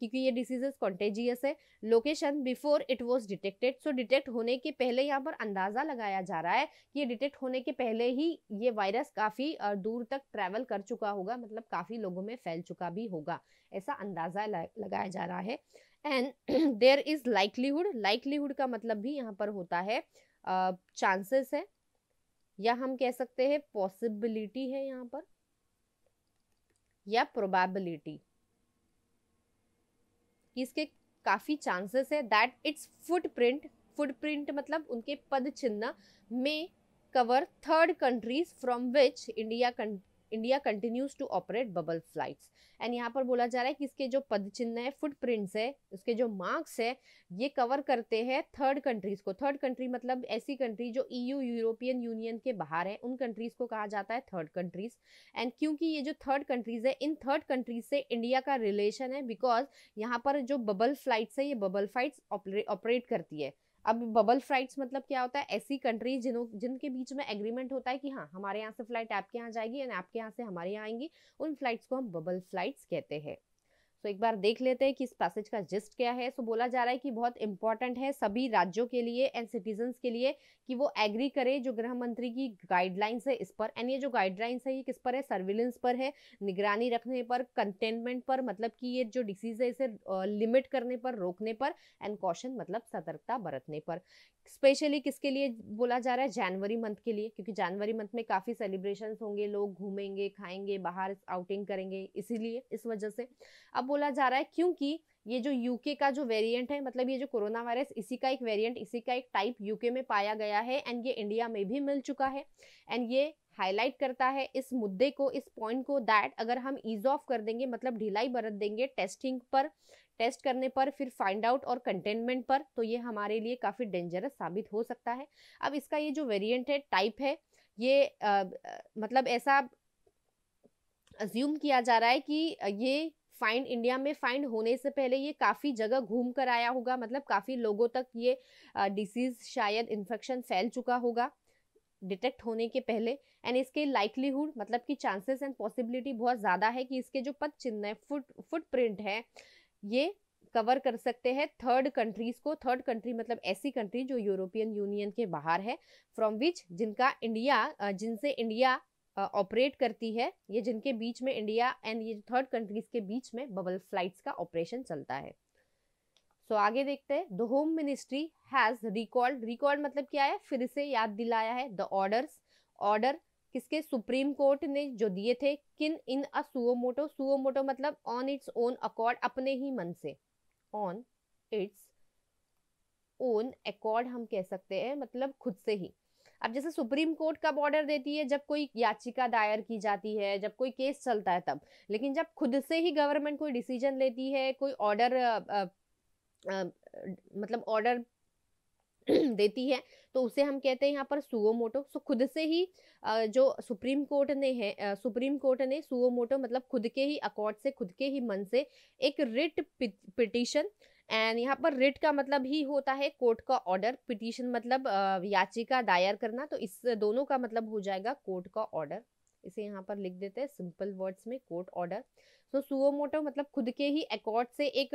क्योंकि ये डिसीजेस कॉन्टेजियस है location before it was detected so detect होने के पहले यहाँ पर अंदाज़ा लगाया जा रहा है कि डिटेक्ट होने के पहले ही ये वायरस काफ़ी दूर तक ट्रेवल कर चुका होगा मतलब काफ़ी लोगों में फैल चुका भी होगा ऐसा अंदाज़ा लगाया जा रहा है and there is likelihood likelihood का मतलब भी यहाँ पर होता है चांसेस uh, है या हम कह सकते हैं पॉसिबिलिटी है यहाँ पर या प्रोबेबिलिटी कि इसके काफ़ी चांसेस है दैट इट्स फुटप्रिंट फुटप्रिंट मतलब उनके पद चिन्ह में cover third countries from which India India continues to operate bubble flights and यहाँ पर बोला जा रहा है कि इसके जो पद चिन्ह है प्रिंट्स है उसके जो मार्क्स है ये कवर करते हैं थर्ड कंट्रीज को थर्ड कंट्री मतलब ऐसी कंट्री जो यू यूरोपियन यूनियन के बाहर है उन कंट्रीज को कहा जाता है थर्ड कंट्रीज एंड क्योंकि ये जो थर्ड कंट्रीज है इन थर्ड कंट्रीज से इंडिया का रिलेशन है बिकॉज यहाँ पर जो बबल फ्लाइट्स है ये बबल फ्लाइट्स ऑपरेट करती है अब बबल फ्लाइट्स मतलब क्या होता है ऐसी कंट्रीज जिनों जिनके बीच में एग्रीमेंट होता है कि हाँ हमारे यहाँ से फ्लाइट आपके यहाँ जाएगी एंड आपके यहाँ से हमारे यहाँ आएंगी उन फ्लाइट्स को हम बबल फ्लाइट्स कहते हैं सो तो एक बार देख लेते हैं कि इस पैसेज का जिस्ट क्या है सो बोला जा रहा है कि बहुत इंपॉर्टेंट है सभी राज्यों के लिए एंड सिटीजन्स के लिए कि वो एग्री करें जो गृह मंत्री की गाइडलाइंस है इस पर एंड ये जो गाइडलाइंस है ये किस पर है सर्विलेंस पर है निगरानी रखने पर कंटेनमेंट पर मतलब कि ये जो डिसीज है इसे लिमिट करने पर रोकने पर एंड कॉशन मतलब सतर्कता बरतने पर स्पेशली किसके लिए बोला जा रहा है जनवरी मंथ के लिए क्योंकि जनवरी मंथ में काफ़ी सेलिब्रेशन होंगे लोग घूमेंगे खाएंगे बाहर आउटिंग करेंगे इसीलिए इस वजह से अब बोला जा रहा है क्योंकि ये जो यूके का जो वेरिएंट है मतलब ये जो कोरोना वायरस इसी का एक वेरिएंट इसी का एक टाइप यूके में पाया गया है एंड ये इंडिया में भी मिल चुका है एंड ये हाईलाइट करता है इस मुद्दे को इस पॉइंट को दैट अगर हम ईज ऑफ कर देंगे मतलब ढिलाई बरत देंगे टेस्टिंग पर टेस्ट करने पर फिर फाइंड आउट और कंटेनमेंट पर तो ये हमारे लिए काफ़ी डेंजरस साबित हो सकता है अब इसका ये जो वेरियंट है टाइप है ये आ, मतलब ऐसा ज्यूम किया जा रहा है कि ये फाइंड इंडिया में फाइंड होने से पहले ये काफ़ी जगह घूम कर आया होगा मतलब काफ़ी लोगों तक ये डिसीज़ शायद इन्फेक्शन फैल चुका होगा डिटेक्ट होने के पहले एंड इसके लाइकलीहुड मतलब कि चांसेस एंड पॉसिबिलिटी बहुत ज़्यादा है कि इसके जो पद चिन्ह है फुट फुटप्रिंट है ये कवर कर सकते हैं थर्ड कंट्रीज को थर्ड कंट्री मतलब ऐसी कंट्री जो यूरोपियन यूनियन के बाहर है फ्रॉम विच जिनका इंडिया जिनसे इंडिया ऑपरेट करती है ये जिनके बीच में इंडिया एंड ये थर्ड कंट्रीज के बीच में बबल फ्लाइट्स का ऑपरेशन चलता है सो so, आगे देखते हैं the home ministry has record record मतलब क्या है फिर से याद दिलाया है द ऑर्डर्स ऑर्डर किसके सुप्रीम कोर्ट ने जो दिए थे किन इन अ सुओमोटो सुओमोटो मतलब ऑन इट्स ओन अकॉर्ड अपने ही मन से ऑन इट्स ओन अकॉर्ड हम कह सकते हैं मतलब खुद से ही अब जैसे सुप्रीम कोर्ट कब ऑर्डर देती है जब कोई याचिका दायर की जाती है जब कोई केस चलता है तब लेकिन जब खुद से ही गवर्नमेंट कोई डिसीजन लेती है कोई ऑर्डर मतलब ऑर्डर देती है तो उसे हम कहते हैं यहाँ पर सुओ मोटो सो खुद से ही जो सुप्रीम कोर्ट ने है सुप्रीम कोर्ट ने सुओ मोटो मतलब खुद के ही अकॉर्ड से खुद के ही मन से एक रिट पिटिशन एंड यहाँ पर रिट का मतलब ही होता है कोर्ट का ऑर्डर पिटिशन मतलब याचिका दायर करना तो इस दोनों का मतलब हो जाएगा कोर्ट का ऑर्डर इसे यहाँ पर लिख देते हैं सिंपल वर्ड्स में कोर्ट ऑर्डर सो सुमोटो मतलब खुद के ही अकॉर्ड से एक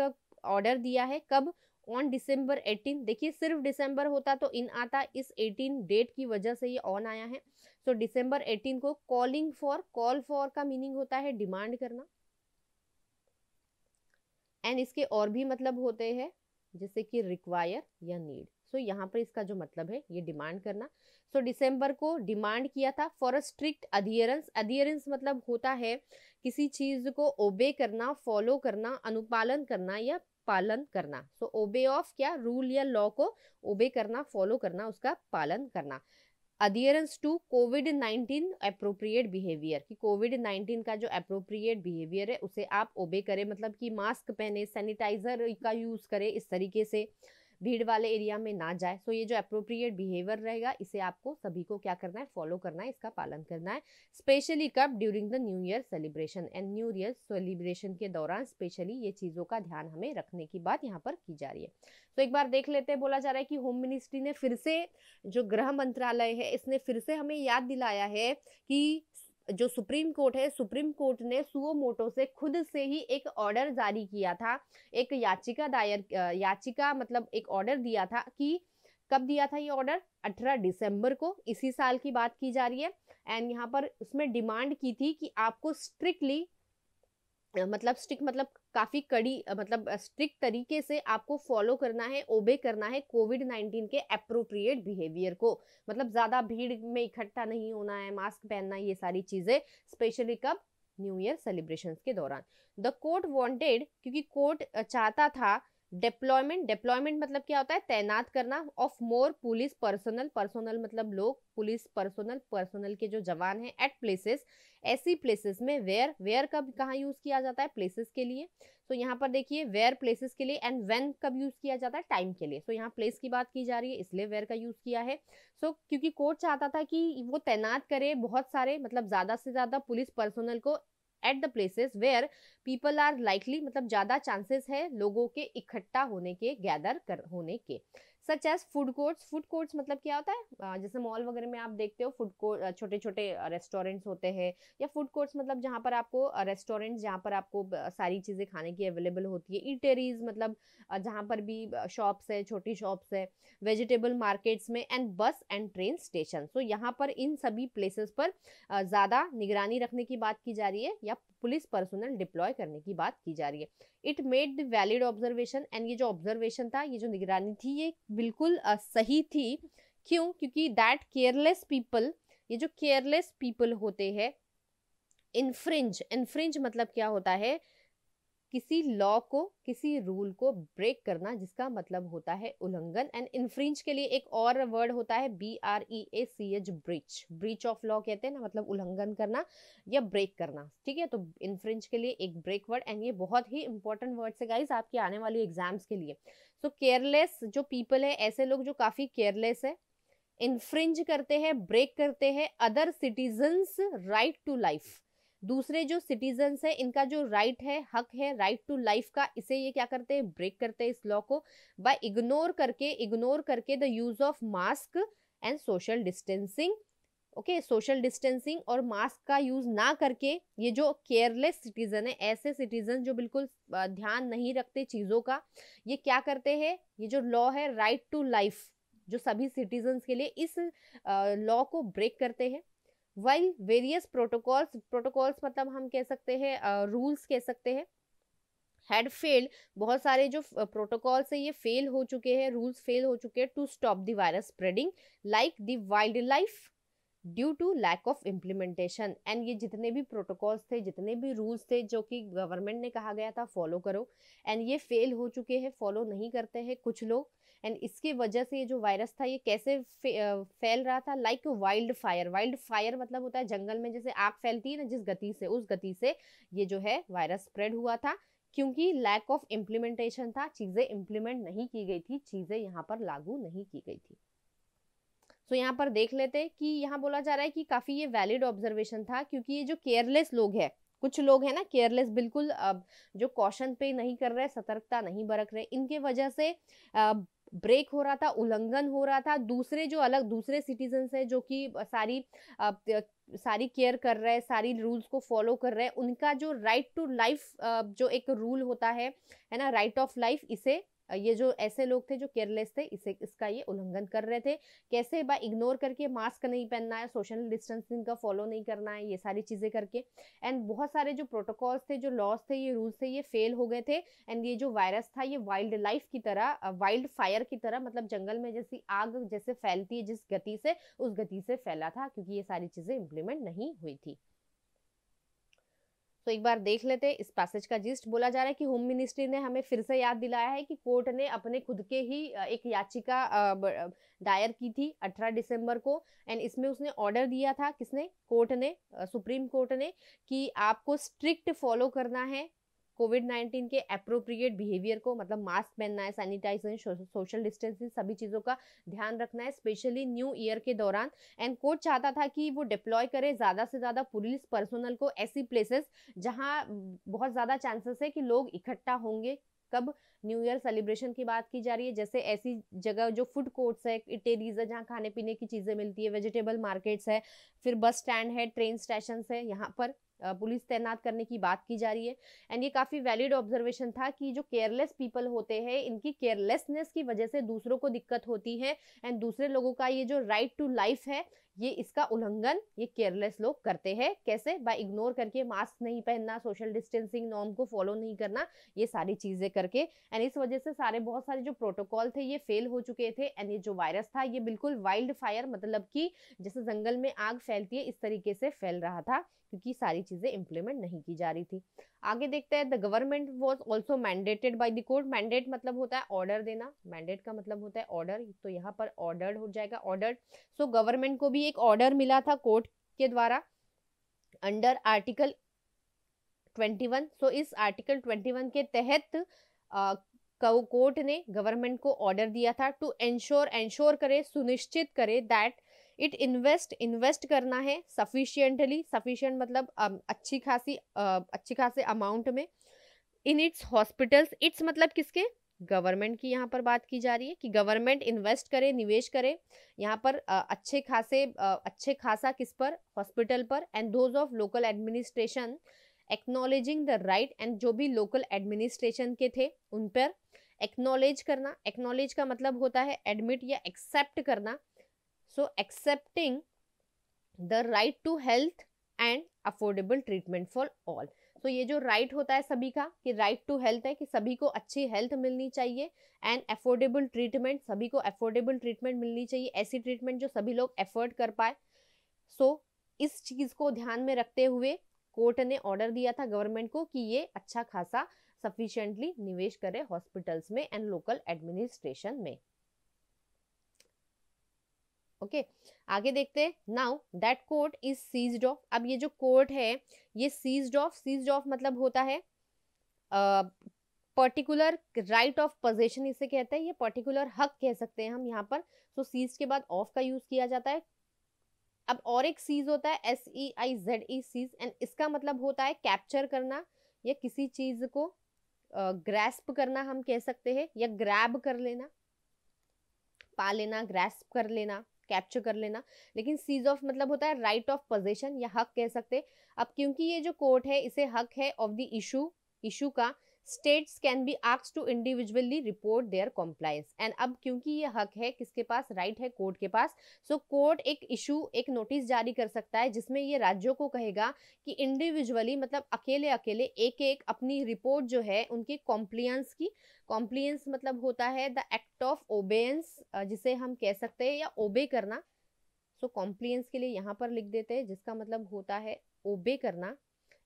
ऑर्डर दिया है कब ऑन डिसम्बर एटीन देखिए सिर्फ डिसम्बर होता तो इन आता इस एटीन डेट की वजह से ये ऑन आया है सो डिसम्बर एटीन को कॉलिंग फॉर कॉल फॉर का मीनिंग होता है डिमांड करना एंड इसके और भी मतलब होते हैं जैसे कि रिक्वायर या नीड सो so, यहाँ पर इसका जो मतलब है ये डिमांड करना सो so, डिसम्बर को डिमांड किया था फॉर अ स्ट्रिक्ट अधियरेंस अधियरेंस मतलब होता है किसी चीज को ओबे करना फॉलो करना अनुपालन करना या पालन करना सो ओबे ऑफ क्या रूल या लॉ को ओबे करना फॉलो करना उसका पालन करना adherence to covid nineteen appropriate behaviour कि कोविड नाइन्टीन का जो अप्रोप्रिएट बिहेवियर है उसे आप ओबे करें मतलब कि मास्क पहने सैनिटाइजर का यूज़ करें इस तरीके से भीड़ वाले एरिया में ना जाए सो ये जो अप्रोप्रिएट बिहेवियर रहेगा इसे आपको सभी को क्या करना है फॉलो करना है इसका पालन करना है स्पेशली कब during the new year celebration and new year celebration के दौरान स्पेशली ये चीज़ों का ध्यान हमें रखने की बात यहाँ पर की जा रही है तो एक बार देख लेते हैं बोला जा रहा है कि होम मिनिस्ट्री ने फिर से जो गृह मंत्रालय है इसने फिर से हमें याद दिलाया है कि जो सुप्रीम कोर्ट है सुप्रीम कोर्ट ने सुओ मोटो से खुद से ही एक ऑर्डर जारी किया था एक याचिका दायर याचिका मतलब एक ऑर्डर दिया था कि कब दिया था ये ऑर्डर 18 दिसंबर को इसी साल की बात की जा रही है एंड यहाँ पर उसमें डिमांड की थी कि आपको स्ट्रिक्टली मतलब स्ट्रिक्ट मतलब काफ़ी कड़ी मतलब स्ट्रिक्ट तरीके से आपको फॉलो करना है ओबे करना है कोविड नाइन्टीन के अप्रोप्रिएट बिहेवियर को मतलब ज़्यादा भीड़ में इकट्ठा नहीं होना है मास्क पहनना ये सारी चीज़ें स्पेशली कब न्यू ईयर सेलिब्रेशन के दौरान द कोर्ट वॉन्टेड क्योंकि कोर्ट चाहता था डिप्लॉयमेंट डिप्लॉयमेंट मतलब क्या होता है तैनात करना of more police personnel personnel मतलब लोग पुलिस पर्सनल पर्सनल के जो जवान हैं एट प्लेसेस ऐसी प्लेसेस में वेयर वेयर कब कहाँ यूज़ किया जाता है प्लेसेस के लिए सो so, यहाँ पर देखिए वेयर प्लेसेस के लिए एंड वेन कब यूज़ किया जाता है टाइम के लिए सो so, यहाँ प्लेस की बात की जा रही है इसलिए वेयर का यूज़ किया है सो so, क्योंकि कोर्ट चाहता था कि वो तैनात करे बहुत सारे मतलब ज़्यादा से ज़्यादा पुलिस पर्सनल को at the places where people are likely मतलब ज़्यादा चांसेस है लोगों के इकट्ठा होने के गैदर कर होने के such as food courts food courts मतलब क्या होता है जैसे मॉल वगैरह में आप देखते हो फूड कोर्ट छोटे छोटे रेस्टोरेंट्स होते हैं या फूड कोर्ट्स मतलब जहाँ पर आपको रेस्टोरेंट्स जहाँ पर आपको सारी चीज़ें खाने की अवेलेबल होती है ईटेरीज मतलब जहाँ पर भी शॉप्स है छोटी शॉप्स है वेजिटेबल मार्केट्स में and bus and train station so यहाँ पर इन सभी प्लेसेस पर ज़्यादा निगरानी रखने की बात की जा रही है या पुलिस पर्सनल डिप्लॉय करने की बात की जा रही है it made the valid observation and ये जो ऑब्जर्वेशन था ये जो निगरानी थी ये बिल्कुल सही थी क्यों क्योंकि दैट केयरलेस पीपल ये जो केयरलेस पीपल होते हैं इनफ्रिंज इनफ्रिंज मतलब क्या होता है किसी लॉ को किसी रूल को ब्रेक करना जिसका मतलब होता है उल्लंघन एंड इन्फ्रिंज के लिए एक और वर्ड होता है B R E A C H breach breach of law कहते हैं ना मतलब उल्लंघन करना या ब्रेक करना ठीक है तो इन्फ्रिंज के लिए एक ब्रेक वर्ड एंड ये बहुत ही इंपॉर्टेंट वर्ड से गाइज आपके आने वाली एग्जाम्स के लिए सो so, केयरलेस जो पीपल है ऐसे लोग जो काफ़ी केयरलेस है इन्फ्रिंज करते हैं ब्रेक करते हैं other citizens right to life दूसरे जो सिटीजन्स है इनका जो राइट है हक है राइट टू लाइफ का इसे ये क्या करते हैं ब्रेक करते हैं इस लॉ को बाय इग्नोर करके इग्नोर करके the use of mask and social distancing okay social distancing और मास्क का यूज ना करके ये जो केयरलेस सिटीजन है ऐसे सिटीजन जो बिल्कुल ध्यान नहीं रखते चीज़ों का ये क्या करते हैं ये जो लॉ है राइट टू लाइफ जो सभी सिटीजन्स के लिए इस लॉ को ब्रेक करते हैं वाइल वेरियस प्रोटोकॉल्स प्रोटोकॉल्स मतलब हम कह सकते हैं रूल्स कह सकते हैं हैड फेल्ड बहुत सारे जो प्रोटोकॉल्स है ये फेल हो चुके हैं रूल्स फेल हो चुके हैं to stop the virus spreading like the wild life due to lack of implementation and ये जितने भी प्रोटोकॉल्स थे जितने भी रूल्स थे जो कि गवर्नमेंट ने कहा गया था फॉलो करो एंड ये फेल हो चुके हैं फॉलो नहीं करते हैं कुछ लोग एंड इसके वजह से ये जो वायरस था ये कैसे फैल रहा था like wild fire wild fire मतलब होता है जंगल में जैसे आग फैलती है ना जिस गति से उस गति से ये जो है वायरस स्प्रेड हुआ था क्योंकि लैक ऑफ इम्प्लीमेंटेशन था चीज़ें इम्प्लीमेंट नहीं की गई थी चीज़ें यहाँ पर लागू नहीं की गई थी सो so, यहाँ पर देख लेते कि यहाँ बोला जा रहा है कि काफ़ी ये वैलिड ऑब्जर्वेशन था क्योंकि ये जो केयरलेस लोग है कुछ लोग हैं ना केयरलेस बिल्कुल अब जो कॉशन पे नहीं कर रहे सतर्कता नहीं बरत रहे इनके वजह से ब्रेक हो रहा था उल्लंघन हो रहा था दूसरे जो अलग दूसरे सिटीजन्स हैं जो कि सारी सारी केयर कर रहे हैं सारी रूल्स को फॉलो कर रहे हैं उनका जो राइट टू लाइफ जो एक रूल होता है है ना राइट ऑफ लाइफ इसे ये जो ऐसे लोग थे जो केयरलेस थे इसे इसका ये उल्लंघन कर रहे थे कैसे बा इग्नोर करके मास्क नहीं पहनना है सोशल डिस्टेंसिंग का फॉलो नहीं करना है ये सारी चीज़ें करके एंड बहुत सारे जो प्रोटोकॉल्स थे जो लॉज थे ये रूल्स थे ये फेल हो गए थे एंड ये जो वायरस था ये वाइल्ड लाइफ की तरह वाइल्ड फायर की तरह मतलब जंगल में जैसी आग जैसे फैलती है जिस गति से उस गति से फैला था क्योंकि ये सारी चीज़ें इम्प्लीमेंट नहीं हुई थी तो एक बार देख लेते हैं इस पैसेज का जिस्ट बोला जा रहा है कि होम मिनिस्ट्री ने हमें फिर से याद दिलाया है कि कोर्ट ने अपने खुद के ही एक याचिका दायर की थी 18 दिसंबर को एंड इसमें उसने ऑर्डर दिया था किसने कोर्ट ने सुप्रीम कोर्ट ने कि आपको स्ट्रिक्ट फॉलो करना है कोविड नाइन्टीन के अप्रोप्रिएट बिहेवियर को मतलब मास्क पहनना है सैनिटाइजेशन सोशल डिस्टेंसिंग सभी चीज़ों का ध्यान रखना है स्पेशली न्यू ईयर के दौरान एंड कोर्ट चाहता था कि वो डिप्लॉय करे ज़्यादा से ज़्यादा पुलिस पर्सोनल को ऐसी प्लेसेस जहाँ बहुत ज़्यादा चांसेस है कि लोग इकट्ठा होंगे कब न्यू ईयर सेलिब्रेशन की बात की जा रही है जैसे ऐसी जगह जो फूड कोर्ट्स है इटेरीज है जहाँ खाने पीने की चीज़ें मिलती है वेजिटेबल मार्केट्स है फिर बस स्टैंड है ट्रेन स्टेशन है यहाँ पर पुलिस तैनात करने की बात की जा रही है एंड ये काफ़ी वैलिड ऑब्जर्वेशन था कि जो केयरलेस पीपल होते हैं इनकी केयरलेसनेस की वजह से दूसरों को दिक्कत होती है एंड दूसरे लोगों का ये जो राइट टू लाइफ है ये इसका उल्लंघन ये केयरलेस लोग करते हैं कैसे बाय इग्नोर करके मास्क नहीं पहनना सोशल डिस्टेंसिंग नॉर्म को फॉलो नहीं करना ये सारी चीज़ें करके एंड इस वजह से सारे बहुत सारे जो प्रोटोकॉल थे ये फेल हो चुके थे एंड ये जो वायरस था ये बिल्कुल वाइल्ड फायर मतलब कि जैसे जंगल में आग फैलती है इस तरीके से फैल रहा था क्योंकि सारी चीज़ें इम्प्लीमेंट नहीं की जा रही थी आगे देखते हैं the government was also mandated by the court mandate मतलब होता है ऑर्डर देना मैंडेट का मतलब होता है ऑर्डर तो यहाँ पर ऑर्डर हो जाएगा ऑर्डर सो गवर्नमेंट को भी एक ऑर्डर मिला था कोर्ट के द्वारा अंडर आर्टिकल 21 सो so इस आर्टिकल 21 के तहत कोर्ट ने गवर्नमेंट को ऑर्डर दिया था टू एंश्योर एंश्योर करे सुनिश्चित करे दैट इट इन्वेस्ट इन्वेस्ट करना है सफिशियंटली सफिशियंट मतलब um, अच्छी खासी uh, अच्छी खासे अमाउंट में इन इट्स हॉस्पिटल्स इट्स मतलब किसके गवर्नमेंट की यहाँ पर बात की जा रही है कि गवर्नमेंट इन्वेस्ट करे निवेश करे यहाँ पर uh, अच्छे खासे uh, अच्छे खासा किस पर हॉस्पिटल पर and those of local administration acknowledging the right and जो भी लोकल एडमिनिस्ट्रेशन के थे उन पर एक्नोलेज करना एक्नोलेज का मतलब होता है एडमिट या एक्सेप्ट करना so accepting the right to health and affordable treatment for all तो ये जो राइट right होता है सभी का कि राइट टू हेल्थ है कि सभी को अच्छी हेल्थ मिलनी चाहिए एंड अफोर्डेबल ट्रीटमेंट सभी को अफोर्डेबल ट्रीटमेंट मिलनी चाहिए ऐसी ट्रीटमेंट जो सभी लोग एफोर्ड कर पाए सो so, इस चीज़ को ध्यान में रखते हुए कोर्ट ने ऑर्डर दिया था गवर्नमेंट को कि ये अच्छा खासा सफिशेंटली निवेश करे हॉस्पिटल्स में एंड लोकल एडमिनिस्ट्रेशन में ओके आगे देखते हैं now that court is seize of अब ये जो कोर्ट है ये सीज ऑफ सीज ऑफ मतलब होता है पर्टिकुलर राइट ऑफ पोजेशन इसे कहते हैं ये पर्टिकुलर हक कह सकते हैं हम यहाँ पर सो so, सीज के बाद ऑफ का यूज किया जाता है अब और एक सीज होता है S E I Z E seize and इसका मतलब होता है कैप्चर करना या किसी चीज को ग्रेस्प uh, करना हम कह सकते हैं या ग्रैब कर लेना पा लेना ग्रेस्प कर लेना कैप्चर कर लेना लेकिन सीज ऑफ मतलब होता है राइट ऑफ पोजेशन या हक कह सकते अब क्योंकि ये जो कोर्ट है इसे हक है ऑफ द इशू इशू का स्टेट्स कैन बी आक्स to individually report their compliance and अब क्योंकि ये हक है किसके पास राइट right है कोर्ट के पास सो so कोर्ट एक इशू एक नोटिस जारी कर सकता है जिसमें ये राज्यों को कहेगा कि इंडिविजुअली मतलब अकेले अकेले एक एक अपनी रिपोर्ट जो है उनके कॉम्प्लियंस की कॉम्प्लियंस मतलब होता है द एक्ट ऑफ ओबेन्स जिसे हम कह सकते हैं या ओबे करना सो so, कॉम्प्लियंस के लिए यहाँ पर लिख देते हैं जिसका मतलब होता है ओबे करना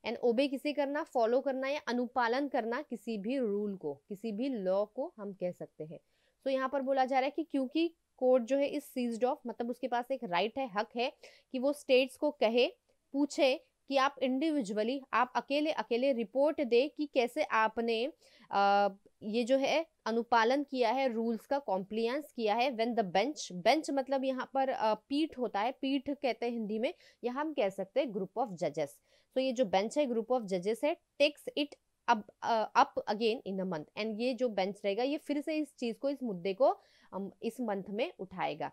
एंड ओबे किसे करना फॉलो करना या अनुपालन करना किसी भी रूल को किसी भी लॉ को हम कह सकते हैं सो so, यहाँ पर बोला जा रहा है कि क्योंकि कोर्ट जो है इस सीज्ड ऑफ मतलब उसके पास एक राइट right है हक है कि वो स्टेट्स को कहे पूछे कि आप इंडिविजुअली आप अकेले अकेले रिपोर्ट दे कि कैसे आपने आ, ये जो है अनुपालन किया है रूल्स का कॉम्प्लियंस किया है व्हेन द बेंच बेंच मतलब यहाँ पर पीठ होता है पीठ कहते हैं हिंदी में या हम कह सकते हैं ग्रुप ऑफ जजेस सो तो ये जो बेंच है ग्रुप ऑफ जजेस है टेक्स इट अब up again in a month and ये जो बेंच रहेगा ये फिर से इस चीज को इस मुद्दे को um, इस मंथ में उठाएगा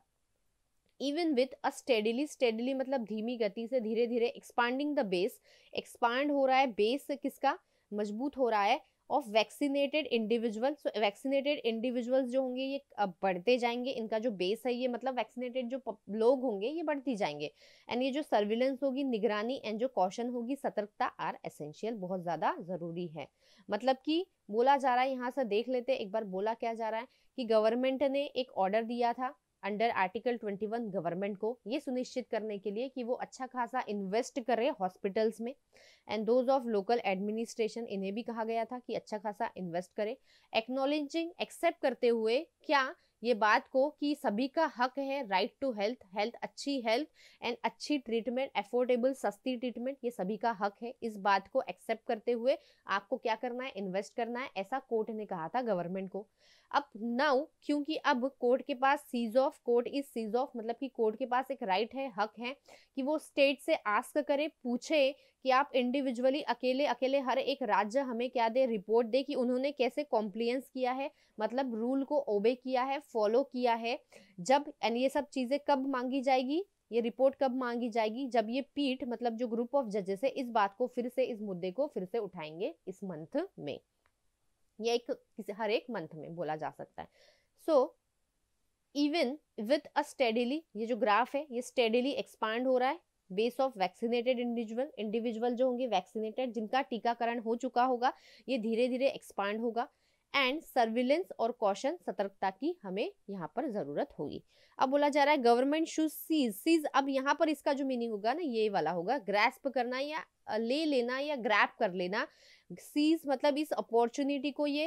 even with a steadily steadily मतलब धीमी गति से धीरे धीरे एक्सपांडिंग द बेस एक्सपांड हो रहा है बेस किसका मजबूत हो रहा है of vaccinated individual so vaccinated individuals जो होंगे ये बढ़ते जाएंगे इनका जो बेस है ये मतलब वैक्सीनेटेड जो लोग होंगे ये बढ़ती जाएंगे एंड ये जो सर्विलेंस होगी निगरानी एंड जो कौशन होगी सतर्कता आर एसेंशियल बहुत ज़्यादा ज़रूरी है मतलब कि बोला जा रहा है यहाँ से देख लेते एक बार बोला क्या जा रहा है कि गवर्नमेंट ने एक ऑर्डर दिया था अंडर आर्टिकल 21 गवर्नमेंट को ये सुनिश्चित करने के लिए कि वो अच्छा खासा इन्वेस्ट करे हॉस्पिटल्स में and those of local administration इन्हें भी कहा गया था कि अच्छा खासा इन्वेस्ट करे एक्नोलेजिंग एक्सेप्ट करते हुए क्या ये बात को कि सभी का हक है राइट टू हेल्थ हेल्थ अच्छी हेल्थ एंड अच्छी ट्रीटमेंट एफोर्डेबल सस्ती ट्रीटमेंट ये सभी का हक है इस बात को एक्सेप्ट करते हुए आपको क्या करना है इन्वेस्ट करना है ऐसा कोर्ट ने कहा था गवर्नमेंट को अब नाउ क्योंकि अब कोर्ट के पास seize of court is seize of मतलब कि कोर्ट के पास एक राइट right है हक है कि वो स्टेट से आस्क करे पूछे कि आप इंडिविजुअली अकेले अकेले हर एक राज्य हमें क्या दे रिपोर्ट दे कि उन्होंने कैसे कॉम्प्लियंस किया है मतलब रूल को ओबे किया है फॉलो किया है जब एंड ये सब चीज़ें कब मांगी जाएगी ये रिपोर्ट कब मांगी जाएगी जब ये पीठ मतलब जो ग्रुप ऑफ जजेस है इस बात को फिर से इस मुद्दे को फिर से उठाएंगे इस मंथ में ये एक किसी हर एक मंथ में बोला जा सकता है so even with a steadily ये जो ग्राफ है ये स्टेडिली एक्सपांड हो रहा है base of vaccinated individual individual जो होंगे वैक्सीनेटेड जिनका टीकाकरण हो चुका होगा ये धीरे धीरे एक्सपांड होगा एंड सर्विलेंस और कौशन सतर्कता की हमें यहाँ पर जरूरत होगी अब बोला जा रहा है गवर्नमेंट शुड सीज सीज अब यहाँ पर इसका जो मीनिंग होगा ना ये वाला होगा ग्रेस्प करना या ले लेना या ग्रैप कर लेना सीज मतलब इस अपॉर्चुनिटी को ये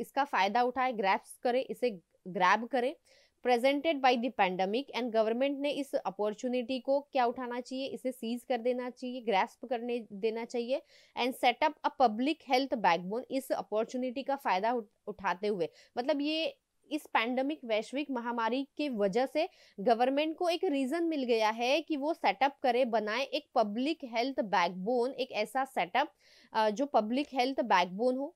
इसका फायदा उठाए ग्रैप्स करे इसे ग्रैब करे presented by the pandemic and government ने इस अपॉर्चुनिटी को क्या उठाना चाहिए इसे सीज कर देना चाहिए ग्रेस्प करने देना चाहिए and set up a public health backbone इस अपॉर्चुनिटी का फायदा उठाते हुए मतलब ये इस पैंडमिक वैश्विक महामारी के वजह से गवर्नमेंट को एक रीजन मिल गया है कि वो सेटअप करे बनाए एक पब्लिक हेल्थ बैकबोन एक ऐसा सेटअप जो पब्लिक हेल्थ बैकबोन हो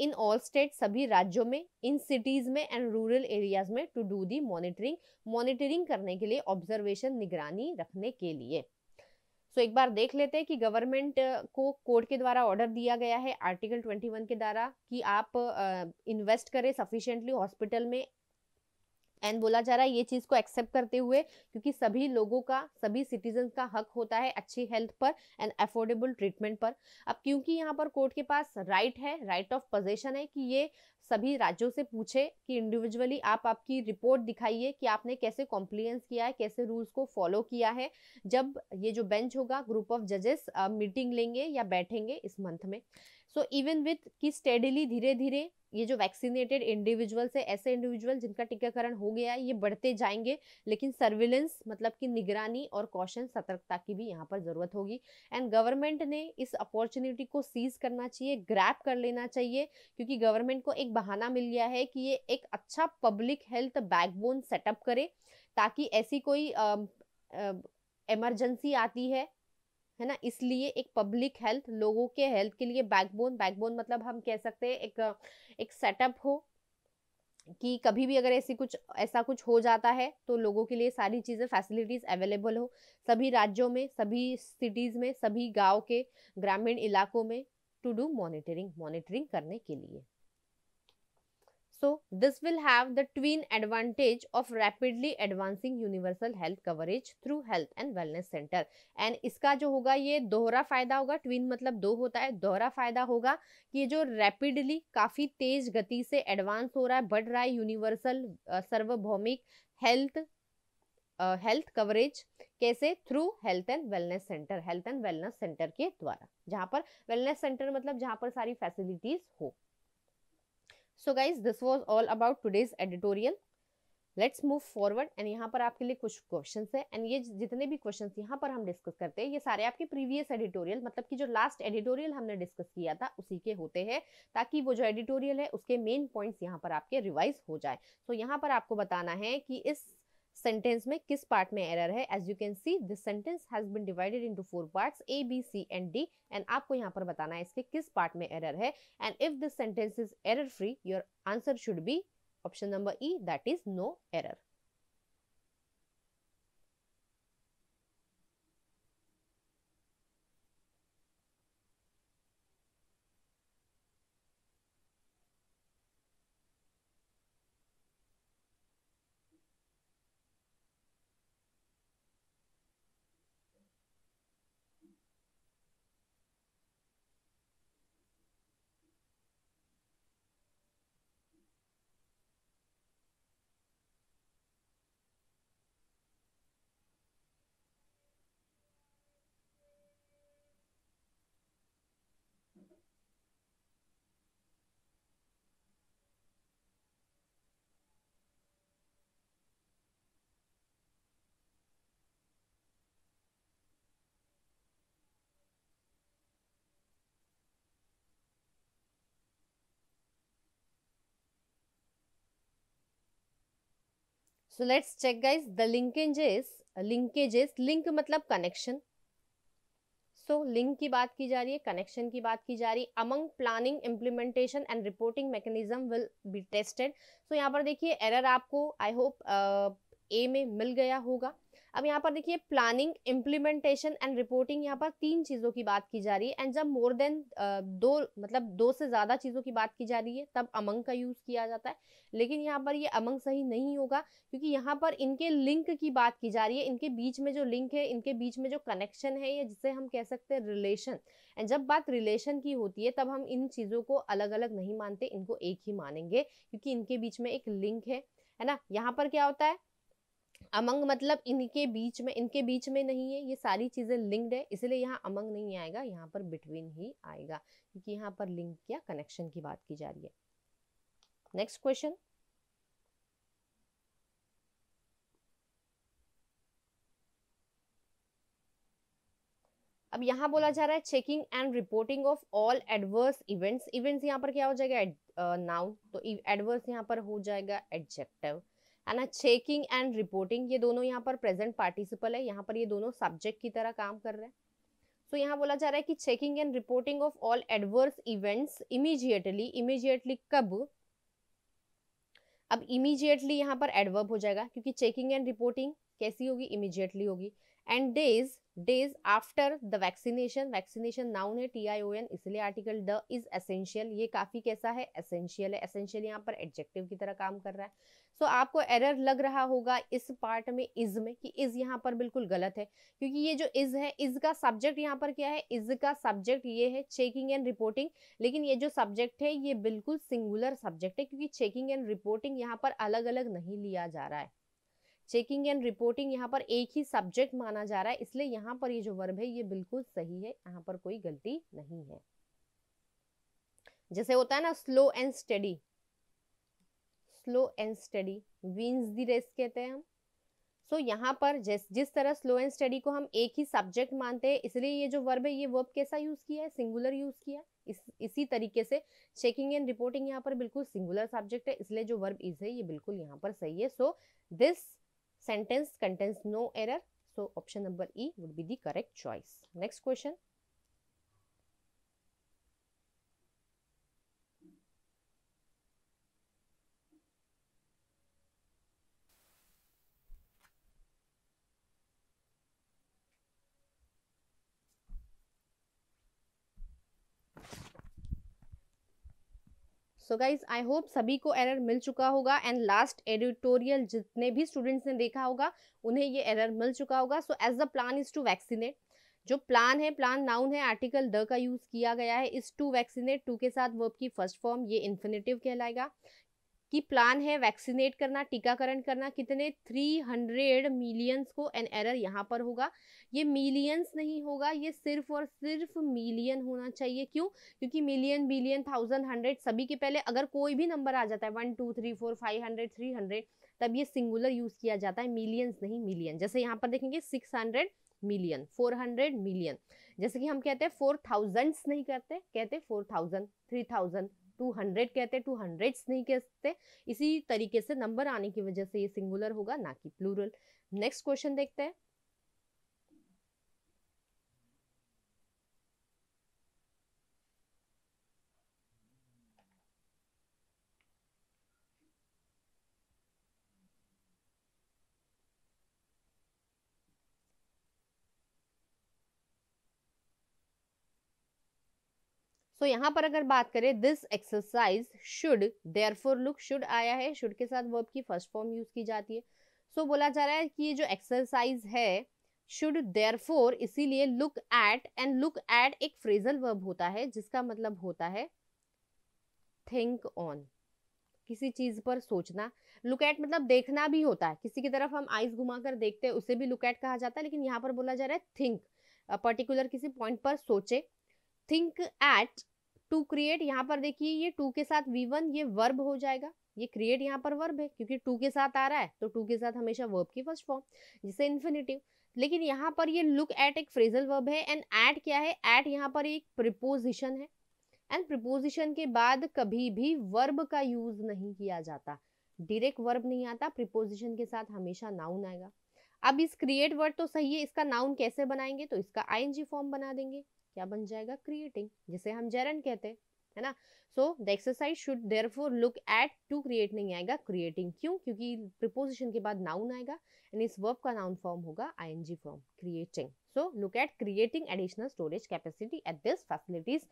इन ऑल स्टेट सभी राज्यों में इन सिटीज में एंड रूरल एरियाज में to do the monitoring monitoring करने के लिए ऑब्जर्वेशन निगरानी रखने के लिए सो so, एक बार देख लेते हैं कि गवर्नमेंट को कोर्ट के द्वारा ऑर्डर दिया गया है आर्टिकल 21 के द्वारा कि आप इन्वेस्ट करें सफिशिएंटली हॉस्पिटल में एंड बोला जा रहा है ये चीज़ को एक्सेप्ट करते हुए क्योंकि सभी लोगों का सभी सिटीजन का हक होता है अच्छी हेल्थ पर एंड अफोर्डेबल ट्रीटमेंट पर अब क्योंकि यहाँ पर कोर्ट के पास राइट है राइट ऑफ पोजेशन है कि ये सभी राज्यों से पूछे कि इंडिविजुअली आप आपकी रिपोर्ट दिखाइए कि आपने कैसे कॉम्प्लियंस किया है कैसे रूल्स को फॉलो किया है जब ये जो बेंच होगा ग्रुप ऑफ जजेस मीटिंग लेंगे या बैठेंगे इस मंथ में सो इवन विथ कि स्टेडिली धीरे धीरे ये जो वैक्सीनेटेड इंडिविजुअल्स है ऐसे इंडिविजुअल जिनका टीकाकरण हो गया है ये बढ़ते जाएंगे लेकिन सर्विलेंस मतलब कि निगरानी और कौशन सतर्कता की भी यहाँ पर ज़रूरत होगी एंड गवर्नमेंट ने इस अपॉर्चुनिटी को सीज करना चाहिए ग्रैप कर लेना चाहिए क्योंकि गवर्नमेंट को एक बहाना मिल गया है कि ये एक अच्छा पब्लिक हेल्थ बैकबोन सेटअप करे ताकि ऐसी कोई इमरजेंसी आती है है ना इसलिए एक पब्लिक हेल्थ लोगों के हेल्थ के लिए बैकबोन बैकबोन मतलब हम कह सकते हैं एक एक सेटअप हो कि कभी भी अगर ऐसी कुछ ऐसा कुछ हो जाता है तो लोगों के लिए सारी चीज़ें फैसिलिटीज़ अवेलेबल हो सभी राज्यों में सभी सिटीज़ में सभी गांव के ग्रामीण इलाकों में टू डू मॉनिटरिंग मॉनिटरिंग करने के लिए So this will have the twin advantage of rapidly advancing universal health coverage through health and wellness center. And इसका जो होगा ये दोहरा फायदा होगा ट्विन मतलब दो होता है दोहरा फायदा होगा कि जो रैपिडली काफी तेज गति से एडवांस हो रहा है बढ़ रहा है यूनिवर्सल सर्वभौमिक हेल्थ हेल्थ कवरेज कैसे through health and wellness centre health and wellness centre के द्वारा जहां पर वेलनेस सेंटर मतलब जहां पर सारी फैसिलिटीज हो so guys this was all about today's editorial let's move forward and यहाँ पर आपके लिए कुछ क्वेश्चन है एंड ये जितने भी क्वेश्चन यहाँ पर हम डिस्कस करते हैं ये सारे आपके प्रीवियस एडिटोरियल मतलब कि जो लास्ट एडिटोरियल हमने डिस्कस किया था उसी के होते हैं ताकि वो जो एडिटोरियल है उसके मेन पॉइंट्स यहाँ पर आपके रिवाइज हो जाए सो so, यहाँ पर आपको बताना है कि इस सेंटेंस में किस पार्ट में एरर है as you can see this sentence has been divided into four parts A B C and D and आपको यहाँ पर बताना है इसके किस पार्ट में एरर है and if this sentence is error free your answer should be option number E that is no error so let's check guys the linkages linkages link मतलब कनेक्शन सो लिंक की बात की जा रही है कनेक्शन की बात की जा रही है among planning implementation and reporting mechanism will be tested so यहाँ पर देखिए एरर आपको आई होप ए में मिल गया होगा अब यहाँ पर देखिए प्लानिंग इम्प्लीमेंटेशन एंड रिपोर्टिंग यहाँ पर तीन चीज़ों की बात की जा रही है एंड जब मोर देन दो मतलब दो से ज़्यादा चीज़ों की बात की जा रही है तब अमंग का यूज़ किया जाता है लेकिन यहाँ पर ये यह अमंग सही नहीं होगा क्योंकि यहाँ पर इनके लिंक की बात की जा रही है इनके बीच में जो लिंक है इनके बीच में जो कनेक्शन है या जिसे हम कह सकते हैं रिलेशन एंड जब बात रिलेशन की होती है तब हम इन चीज़ों को अलग अलग नहीं मानते इनको एक ही मानेंगे क्योंकि इनके बीच में एक लिंक है है ना यहाँ पर क्या होता है अमंग मतलब इनके बीच में इनके बीच में नहीं है ये सारी चीज़ें लिंक्ड है इसलिए यहाँ अमंग नहीं आएगा यहाँ पर बिटवीन ही आएगा क्योंकि यहाँ पर लिंक या कनेक्शन की बात की जा रही है नेक्स्ट क्वेश्चन अब यहाँ बोला जा रहा है checking and reporting of all adverse events events यहाँ पर क्या हो जाएगा नाउन uh, तो एडवर्स e, यहाँ पर हो जाएगा एडजेक्टिव है ना चेकिंग एंड रिपोर्टिंग ये दोनों यहाँ पर प्रेजेंट पार्टिसिपल है यहाँ पर ये दोनों सब्जेक्ट की तरह काम कर रहे हैं सो so, यहाँ बोला जा रहा है कि checking and reporting of all adverse events immediately immediately कब अब इमीजिएटली यहाँ पर एडवर्ब हो जाएगा क्योंकि चेकिंग एंड रिपोर्टिंग कैसी होगी इमीजिएटली होगी and days days after the vaccination vaccination noun है टी आई ओ एन इसलिए आर्टिकल द इज एसेंशियल ये काफ़ी कैसा है एसेंशियल है एसेंशियल यहाँ पर एडजेक्टिव की तरह काम कर रहा है सो so, आपको एरर लग रहा होगा इस पार्ट में इज में कि इज यहाँ पर बिल्कुल गलत है क्योंकि ये जो इज है इज का सब्जेक्ट यहाँ पर क्या है इज का सब्जेक्ट ये है चेकिंग एंड रिपोर्टिंग लेकिन ये जो सब्जेक्ट है ये बिल्कुल सिंगुलर सब्जेक्ट है क्योंकि चेकिंग एंड रिपोर्टिंग यहाँ पर अलग अलग नहीं लिया जा रहा है चेकिंग एंड रिपोर्टिंग यहाँ पर एक ही सब्जेक्ट माना जा रहा है इसलिए यहाँ पर ये जो वर्ब है ये बिल्कुल सही है यहाँ पर कोई गलती नहीं है जैसे होता है ना slow and steady slow and steady wins the race कहते हैं हम सो so, यहाँ पर जिस जिस तरह स्लो एंड स्टडी को हम एक ही सब्जेक्ट मानते हैं इसलिए ये जो वर्ब है ये वर्ब कैसा यूज किया है सिंगुलर यूज किया है इस इसी तरीके से चेकिंग एंड रिपोर्टिंग यहाँ पर बिल्कुल सिंगुलर सब्जेक्ट है इसलिए जो वर्ब इज है ये बिल्कुल यहाँ पर सही है so this sentence contains no error so option number e would be the correct choice next question so guys I hope सभी को एरर मिल चुका होगा एंड लास्ट एडिटोरियल जितने भी स्टूडेंट्स ने देखा होगा उन्हें ये एरर मिल चुका होगा so as the plan is to vaccinate जो प्लान है प्लान नाउन है आर्टिकल द का यूज किया गया है इस टू वैक्सीनेट टू के साथ वर्ब की फर्स्ट फॉर्म ये इन्फिनेटिव कहलाएगा कि प्लान है वैक्सीनेट करना टीकाकरण करना कितने 300 मिलियंस को एन एरर यहाँ पर होगा ये मिलियंस नहीं होगा ये सिर्फ और सिर्फ मिलियन होना चाहिए क्यों क्योंकि मिलियन बिलियन थाउजेंड हंड्रेड सभी के पहले अगर कोई भी नंबर आ जाता है one two three four five hundred three hundred तब ये सिंगुलर यूज किया जाता है मिलियंस नहीं मिलियन जैसे यहाँ पर देखेंगे six hundred million four hundred million जैसे कि हम कहते हैं फोर थाउजेंड्स नहीं करते कहते four thousand three thousand two hundred कहते हैं टू हंड्रेड्स नहीं कहते इसी तरीके से नंबर आने की वजह से ये सिंगुलर होगा ना कि प्लूरल नेक्स्ट क्वेश्चन देखते हैं सो so, यहाँ पर अगर बात करें this exercise should therefore look should आया है शुड के साथ वर्ब की फर्स्ट फॉर्म यूज की जाती है सो so, बोला जा रहा है कि ये जो एक्सरसाइज है शुड देयर फोर इसीलिए look at and look at एक फ्रेजल वर्ब होता है जिसका मतलब होता है थिंक ऑन किसी चीज पर सोचना लुक एट मतलब देखना भी होता है किसी की तरफ हम आइज घुमाकर देखते हैं उसे भी लुक एट कहा जाता है लेकिन यहाँ पर बोला जा रहा है थिंक पर्टिकुलर किसी पॉइंट पर सोचे थिंक एट टू क्रिएट यहाँ पर देखिए ये टू के साथ वी वन ये वर्ब हो जाएगा ये क्रिएट यहाँ पर वर्ब है क्योंकि टू के साथ आ रहा है तो टू के साथ हमेशा वर्ब की फर्स्ट फॉर्म जिसे इन्फिनेटिव लेकिन यहाँ पर ये लुक एट एक फ्रेजल वर्ब है एंड एट क्या है एट यहाँ पर एक प्रिपोजिशन है एंड प्रिपोजिशन के बाद कभी भी वर्ब का यूज नहीं किया जाता डायरेक्ट वर्ब नहीं आता प्रिपोजिशन के साथ हमेशा नाउन आएगा अब इस क्रिएट वर्ड तो सही है इसका नाउन कैसे बनाएंगे तो इसका आईएनजी फॉर्म बना देंगे क्या बन जाएगा क्रिएटिंग जिसे हम जेरन कहते हैं है ना so the exercise should therefore look at to create नहीं आएगा क्रिएटिंग क्यों क्योंकि प्रिपोजिशन के बाद नाउन आएगा एंड इस वर्ब का नाउन फॉर्म होगा I N G form creating so look at creating additional storage capacity at this facilities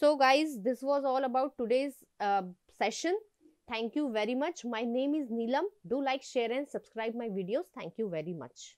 so guys this was all about today's session thank you very much my name is Neelam do like share and subscribe my videos thank you very much